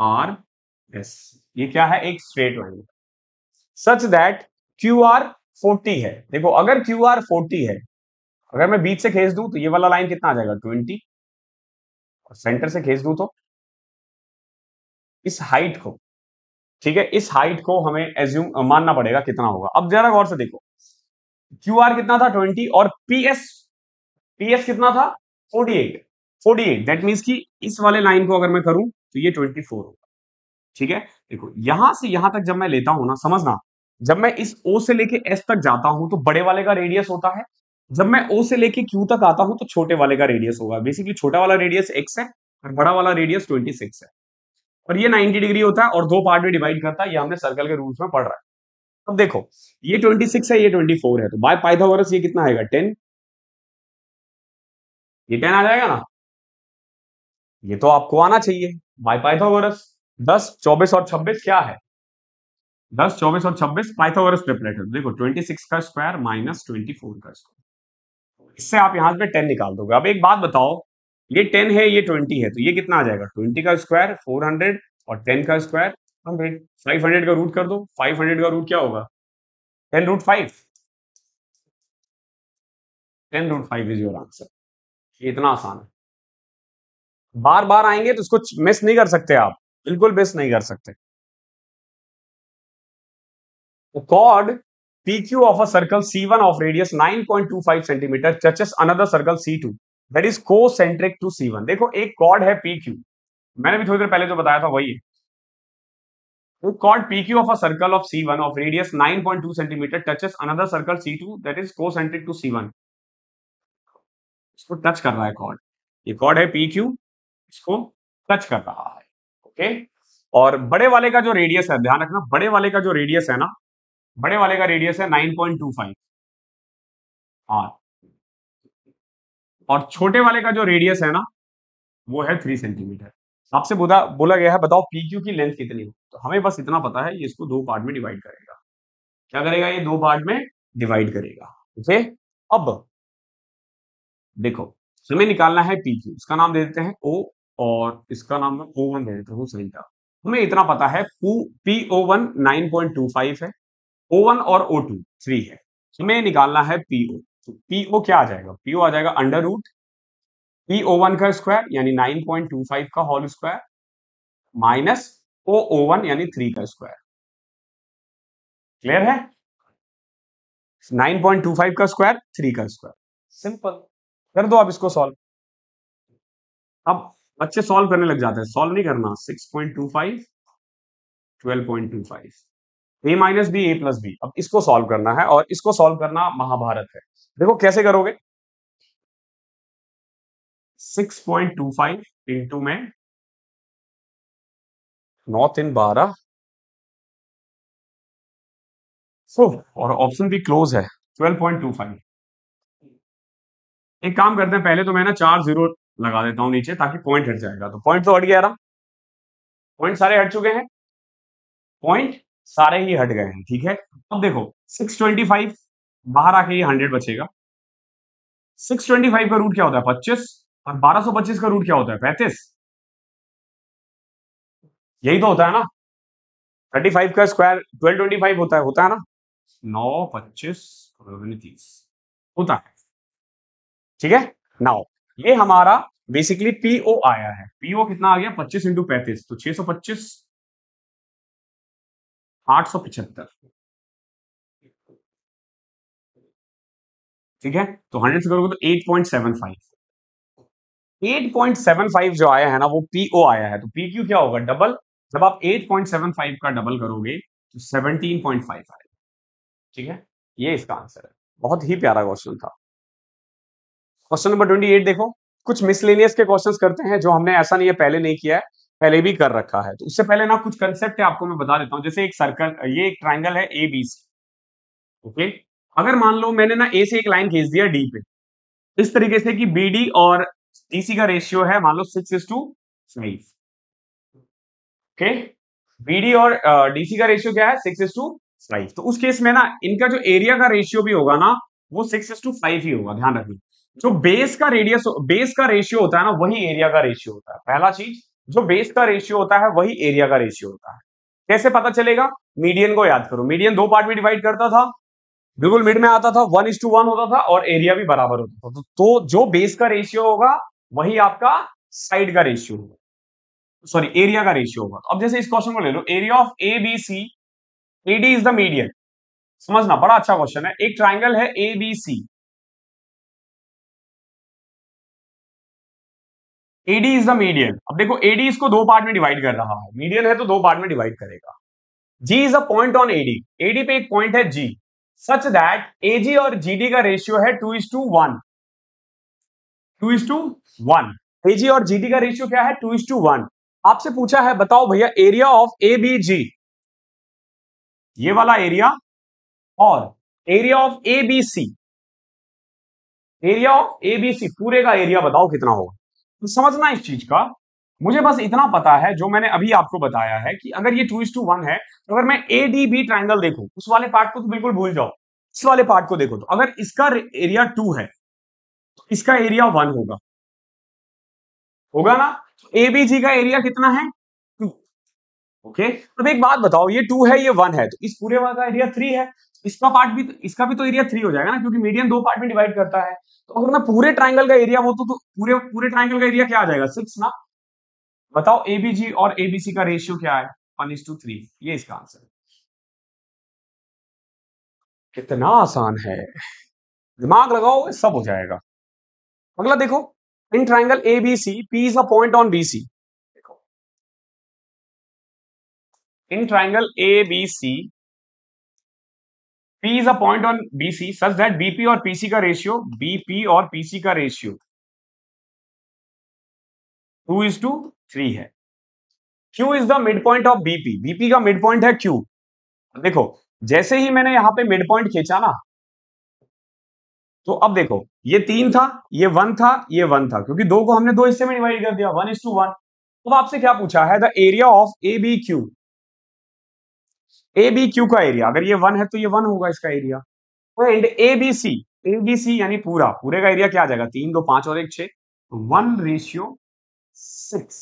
R S ये क्या है एक straight line है. Such that Q R forty है देखो अगर क्यू आर फोर्टी है अगर मैं बीच से खेच दू तो ये वाला लाइन कितना आ जाएगा ट्वेंटी और सेंटर से खेच दू तो इस हाइट को ठीक है इस हाइट को हमें एज्यूम मानना पड़ेगा कितना होगा अब जरा गौर से देखो क्यू आर कितना था ट्वेंटी और पी एस पी एस कितना था forty eight forty eight that means की इस वाले लाइन को अगर मैं करूं तो ये ट्वेंटी फोर होगा ठीक है देखो यहां से यहां तक जब मैं लेता हूं ना समझना जब मैं इस ओ से लेके एस तक जाता हूं तो बड़े वाले का रेडियस होता है जब मैं ओ से लेके क्यू तक आता हूं तो छोटे वाले का रेडियस होगा बेसिकली छोटा वाला रेडियस एक्स है और बड़ा वाला रेडियस ट्वेंटी सिक्स है और ये नाइनटी डिग्री होता है और दो पार्ट में डिवाइड करता है ये हमने सर्कल के रूल्स में पढ़ रहा है अब देखो ये ट्वेंटी सिक्स है ये ट्वेंटी फोर है तो बाय पाइथागोरस ये कितना आएगा टेन ये टेन आ जाएगा ना ये तो आपको आना चाहिए बाय पाइथागोरस दस चौबीस और छब्बीस क्या है दस चौबीस और छब्बीस पाइथागोरस ट्रिपलेट है देखो ट्वेंटी सिक्स का स्क्वायर माइनस ट्वेंटी फोर का स्क्वायर इससे आप यहां पे टेन निकाल दोगे अब एक बात बताओ ये टेन है ये ट्वेंटी है तो ये कितना आ जाएगा ट्वेंटी का स्क्वायर फोर हंड्रेड और टेन का स्क्वायर हंड्रेड फाइव हंड्रेड का रूट कर दो फाइव हंड्रेड का रूट क्या होगा ten root five ten root five is your answer ये इतना आसान है बार बार आएंगे तो इसको मिस नहीं कर सकते आप बिल्कुल बेस नहीं कर सकते कॉड P Q of a circle C one of radius 9.25 centimetre touches another circle C two that is concentric to C one देखो एक कॉड है पी क्यू मैंने भी थोड़ी देर पहले जो बताया था वही है P Q of a of C one of radius 9.2 centimetre touches another circle C two that is concentric to C one इसको टच कर रहा है पी क्यू इसको टच कर रहा है ओके और बड़े वाले का जो रेडियस है ध्यान रखना बड़े वाले का जो रेडियस है ना बड़े वाले का रेडियस है nine point two five R और छोटे वाले का जो रेडियस है ना वो है थ्री सेंटीमीटर आपसे बोला बोला गया है बताओ पी क्यू की लेंथ कितनी हो तो हमें बस इतना पता है ये इसको दो पार्ट में डिवाइड करेगा क्या करेगा ये दो पार्ट में डिवाइड करेगा ओके अब देखो हमें निकालना है पी क्यू इसका नाम दे देते हैं ओ और इसका नाम मैं ओ वन दे देता हूँ सही था हमें इतना पता है P O one nine point two five है ओ वन और ओ टू थ्री है हमें निकालना है पी ओ तो पी ओ क्या आ जाएगा पी ओ आ जाएगा under root P O one का स्क्वायर यानी नाइन पॉइंट टू फाइव का whole square minus O O one यानी थ्री का स्क्वायर क्लियर है नाइन पॉइंट टू फाइव का स्क्वायर थ्री का स्क्वायर सिंपल कर दो आप इसको सॉल्व अब बच्चे सॉल्व करने लग जाते हैं सॉल्व नहीं करना six point two five twelve point two five A minus B A plus B अब इसको सॉल्व करना है और इसको सॉल्व करना महाभारत है देखो कैसे करोगे six point two five into में नौ तीन बारह सो और ऑप्शन भी क्लोज है ट्वेल्व पॉइंट टू फाइव एक काम करते हैं पहले तो मैं ना चार जीरो लगा देता हूँ नीचे ताकि पॉइंट हट जाएगा तो पॉइंट तो हट गया रहा पॉइंट सारे हट चुके हैं पॉइंट सारे ही हट गए हैं ठीक है अब देखो 625 बाहर आके ये 100 बचेगा 625 का रूट क्या होता है 25 और 1225 का रूट क्या होता है पैंतीस यही तो होता है ना 35 का स्क्वायर 1225 होता है होता है ना नौ पच्चीस तीस होता है ठीक है नाउ ये हमारा बेसिकली पीओ आया है पीओ कितना आ गया पच्चीस इंटू पैंतीस तो छह सौ पच्चीस आठ सौ पिछहत्तर ठीक है तो हंड्रेड से करोगे तो eight point seven five eight point seven five जो आया है ना वो पीओ आया है तो पी क्यू क्या होगा डबल जब आप एट पॉइंट सेवन फाइव का डबल करोगे तो सेवनटीन पॉइंट फाइव आएगा ठीक है ये इसका आंसर है बहुत ही प्यारा क्वेश्चन था क्वेश्चन नंबर ट्वेंटी एट देखो कुछ मिसलेनियस के क्वेश्चंस करते हैं जो हमने ऐसा नहीं है पहले नहीं किया है पहले भी कर रखा है तो उससे पहले ना कुछ कंसेप्ट है आपको मैं बता देता हूँ जैसे एक सर्कल ये एक ट्राइंगल है ए बी सी ओके अगर मान लो मैंने ना ए से एक लाइन खींच दिया डी पे इस तरीके से कि बी डी और डी सी का रेशियो है मान लो six is to five okay B D और डी सी का रेशियो क्या है सिक्स इज टू फाइव तो उस केस में ना इनका जो एरिया का रेशियो भी होगा ना वो सिक्स इज टू फाइव ही होगा ध्यान रखना जो बेस का रेडियस बेस का रेशियो होता है ना वही एरिया का रेशियो होता है पहला चीज जो बेस का रेशियो होता है वही एरिया का रेशियो होता है कैसे पता चलेगा मीडियन को याद करो मीडियन दो पार्ट में डिवाइड करता था बिल्कुल मिड में आता था वन इज टू वन होता था और एरिया भी बराबर होता था तो, तो जो बेस का रेशियो होगा वही आपका साइड का रेशियो होगा सॉरी एरिया का रेशियो होगा अब जैसे इस क्वेश्चन को ले लो area of A B C AD is the median समझना बड़ा अच्छा क्वेश्चन है एक ट्राइंगल है A B C AD is the median अब देखो एडी इसको दो पार्ट में डिवाइड कर रहा है मीडियन है तो दो पार्ट में डिवाइड करेगा G is a point on AD AD पे एक पॉइंट है जी सच दैट एजी और जीडी का रेशियो है two is to one two is to one AG और जीडी का रेशियो क्या है टू इज टू वन आपसे पूछा है बताओ भैया area of A B G ये वाला एरिया और area of A B C area of A B C पूरे का एरिया बताओ कितना होगा तो समझना इस चीज का मुझे बस इतना पता है जो मैंने अभी आपको बताया है कि अगर ये टू इज टू वन है तो अगर मैं ए डी बी ट्राइंगल देखू उस वाले पार्ट को तो बिल्कुल भूल जाओ इस वाले पार्ट को देखो तो अगर इसका एरिया टू है तो इसका एरिया वन होगा होगा ना तो ए बी जी का एरिया कितना है टू ओके अब एक बात बताओ ये टू है ये वन है तो इस पूरे वाला का एरिया थ्री है इसका पार्ट भी तो- इसका भी तो एरिया थ्री हो जाएगा ना क्योंकि मीडियम दो पार्ट में डिवाइड करता है तो अगर मैं पूरे ट्राइंगल का एरिया वो तो-, तो पूरे पूरे ट्राइंगल का एरिया क्या आ जाएगा सिक्स ना बताओ एबीजी और एबीसी का रेशियो क्या है वन इज टू थ्री ये इसका आंसर है कितना आसान है दिमाग लगाओ सब हो जाएगा अगला देखो in triangle A B C P is a point on B C देखो in triangle A B C P is a point on BC such that BP और PC का रेशियो BP और PC का ratio two is to three है Q is the mid point of BP BP का mid point है Q देखो जैसे ही मैंने यहां पे मिड पॉइंट खींचा ना तो अब देखो ये तीन था ये वन था ये वन था क्योंकि दो को हमने दो हिस्से में डिवाइड कर दिया वन इज टू वन अब आपसे क्या पूछा है the area of A B Q A B Q का एरिया अगर ये वन है तो ये वन होगा इसका area and A B C A B C यानी पूरा पूरे का एरिया क्या आ जाएगा तीन दो पांच और एक छे one ratio six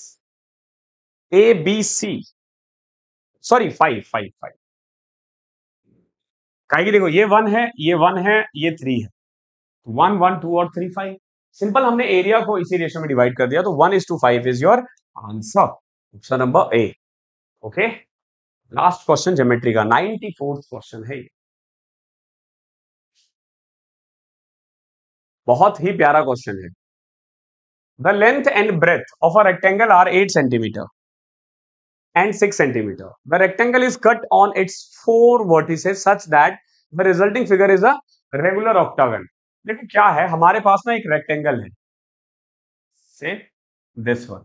A B C sorry five five five की देखो ये वन है ये वन है ये थ्री है वन वन टू और थ्री फाइव सिंपल हमने एरिया को इसी रेशियो में डिवाइड कर दिया तो one is to five is your answer option number A okay last question geometry का नाइनटी फोर्थ क्वेश्चन है ये बहुत ही प्यारा क्वेश्चन है the length and breadth of a rectangle are eight centimetre and six centimetre the rectangle is cut on its four vertices such that the resulting figure is a regular octagon देखो क्या है हमारे पास ना एक rectangle है से this one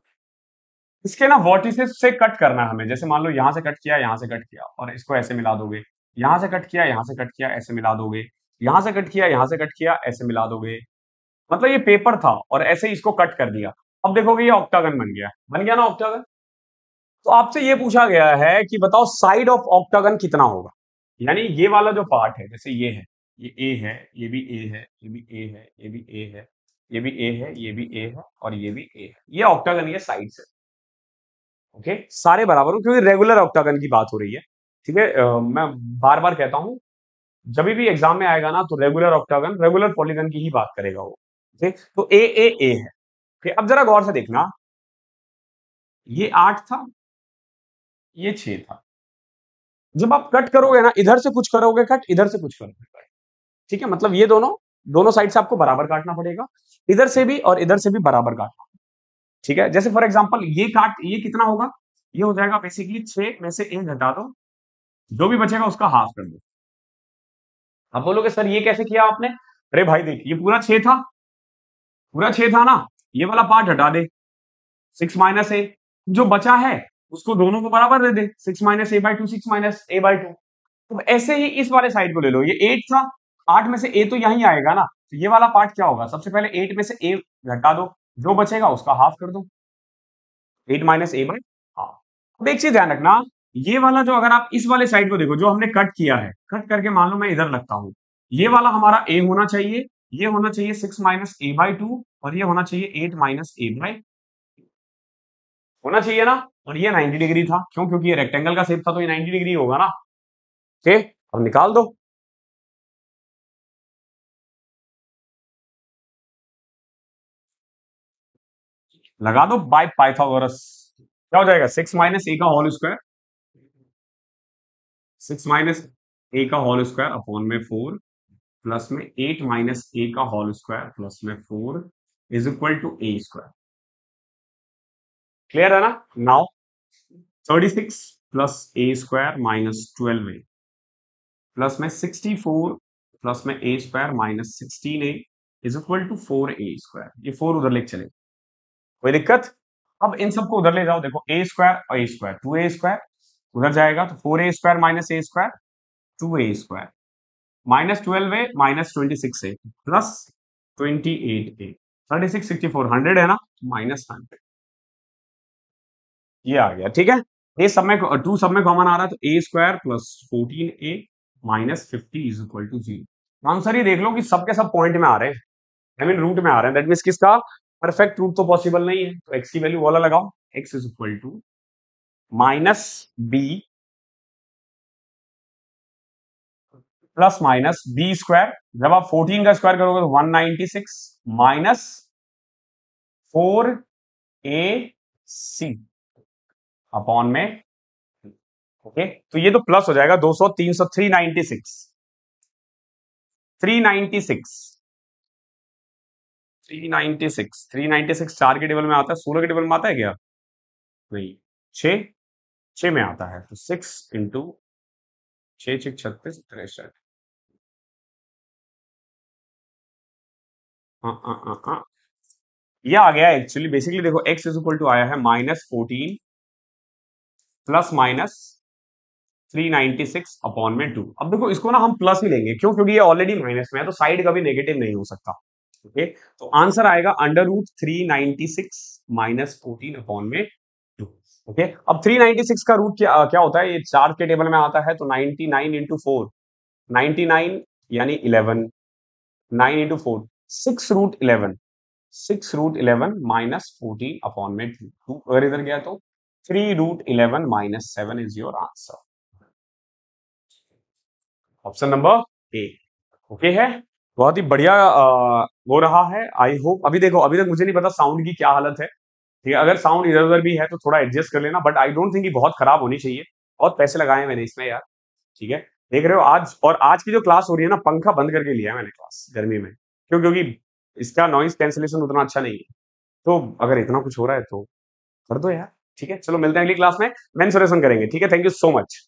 इसके ना वर्टिसेस से कट करना है हमें जैसे मान लो यहाँ से कट किया यहाँ से कट किया और इसको ऐसे मिला दोगे यहाँ से कट किया यहाँ से कट किया ऐसे मिला दोगे यहाँ से कट किया यहाँ से कट किया ऐसे मिला दोगे मतलब ये पेपर था और ऐसे इसको कट कर दिया अब देखोगे ये ऑक्टागन बन गया बन गया ना ऑक्टागन तो आपसे ये पूछा गया है कि बताओ साइड ऑफ ऑक्टागन कितना होगा यानी ये वाला जो पार्ट है जैसे ये है ये ए है ये भी ए है ये भी ए है ये भी ए है ये भी ए है ये भी ए है और ये भी ए है ये ऑक्टागन ये साइड है ओके सारे बराबर हो क्योंकि रेगुलर ऑक्टागन की बात हो रही है ठीक है मैं बार बार कहता हूं जब भी एग्जाम में आएगा ना तो रेगुलर ऑक्टागन रेगुलर पॉलीगन की ही बात करेगा वो ठीक तो ए ए ए है ओके अब जरा गौर से देखना ये आठ था ये छ था जब आप कट करोगे ना इधर से कुछ करोगे कट इधर से कुछ करोगे कट ठीक है मतलब ये दोनों दोनों साइड से आपको बराबर काटना पड़ेगा इधर से भी और इधर से भी बराबर काटना ठीक है जैसे फॉर एग्जाम्पल ये काट ये कितना होगा ये हो जाएगा बेसिकली छह में से एक घटा दो जो भी बचेगा उसका हाफ कर दो आप बोलोगे सर ये कैसे किया आपने अरे भाई देख ये पूरा छह था पूरा छह था ना ये वाला पार्ट हटा दे सिक्स माइनस ए जो बचा है उसको दोनों को बराबर दे दे six minus A by two six minus A by two तो ऐसे ही इस वाले साइड को ले लो ये एट था आठ में से ए तो यहीं आएगा ना तो ये वाला पार्ट क्या होगा सबसे पहले एट में से ए घटा दो जो बचेगा उसका हाफ कर दो eight minus A by half अब एक चीज ध्यान रखना ये वाला जो अगर आप इस वाले साइड को देखो जो हमने कट किया है कट करके मान लो मैं इधर लगता हूं ये वाला हमारा ए होना चाहिए ये होना चाहिए six minus A by two और ये होना चाहिए एट माइनस ए बाई होना चाहिए ना और ये नाइनटी डिग्री था क्यों क्योंकि ये रेक्टेंगल का सेप था तो ये नाइनटी डिग्री होगा ना ठीक अब निकाल दो लगा दो बाय पाइथागोरस क्या हो जाएगा सिक्स माइनस ए का whole square six minus A का होल स्क्वायर अपॉन में फोर प्लस में एट माइनस ए का होल स्क्वायर प्लस में four is equal to A square clear है ना now thirty six plus A square minus twelve A plus में sixty four plus में A square minus sixteen A is equal to four A square ये four उधर लेके चले कोई दिक्कत अब इन सबको उधर ले जाओ देखो ए स्क्वायर और A square two A square उधर जाएगा तो four A square minus A square two A square minus twelve A minus twenty six A plus twenty eight A thirty six sixty four hundred है ना minus hundred ये आ गया ठीक है ए सब में टू सब में कॉमन आ रहा है तो A square plus fourteen A minus fifty is equal to zero answer ये देख लो कि सबके सब पॉइंट में आ रहे हैं आई मीन रूट में आ रहे हैं दैट मीन किसका परफेक्ट रूट तो पॉसिबल नहीं है तो एक्स की वैल्यू वाला लगाओ X is equal to minus B plus minus B square जब आप 14 का स्क्वायर करोगे तो 196 minus four A C upon में ओके तो ये तो प्लस हो जाएगा 200 300 396 396 three ninety six three ninety six चार के टेबल में आता है सोलह के टेबल में आता है क्या नहीं छ छ में आता है तो सिक्स इंटू छत्तीस तिरसठ हाँ, हाँ, हाँ, ये आ गया एक्चुअली बेसिकली देखो x इज इक्वल टू आया है minus fourteen plus minus three ninety six upon में टू अब देखो इसको ना हम प्लस ही लेंगे क्यों क्योंकि ये ऑलरेडी माइनस में है तो साइड कभी नेगेटिव नहीं हो सकता ओके तो आंसर आएगा under root three ninety six minus fourteen upon में टू ओके अब थ्री नाइनटी सिक्स का रूट क्या क्या होता है ये चार के टेबल में आता है तो ninety nine into four ninety nine यानी eleven nine into four six root eleven six root eleven minus fourteen upon में टू टू अगर इधर गया तो three root eleven minus seven is your answer option number A okay है बहुत ही बढ़िया वो रहा है आई होप अभी देखो अभी तक मुझे नहीं पता साउंड की क्या हालत है ठीक है अगर साउंड इधर उधर भी है तो थोड़ा एडजस्ट कर लेना बट आई डोंट थिंक ये बहुत खराब होनी चाहिए बहुत पैसे लगाए मैंने इसमें यार ठीक है देख रहे हो आज और आज की जो क्लास हो रही है ना पंखा बंद करके लिया है मैंने क्लास गर्मी में क्यों क्योंकि इसका नॉइस कैंसिलेशन उतना अच्छा नहीं है तो अगर इतना कुछ हो रहा है तो कर दो यार ठीक है चलो मिलते हैं अगली क्लास में मैं करेंगे ठीक है थैंक यू सो मच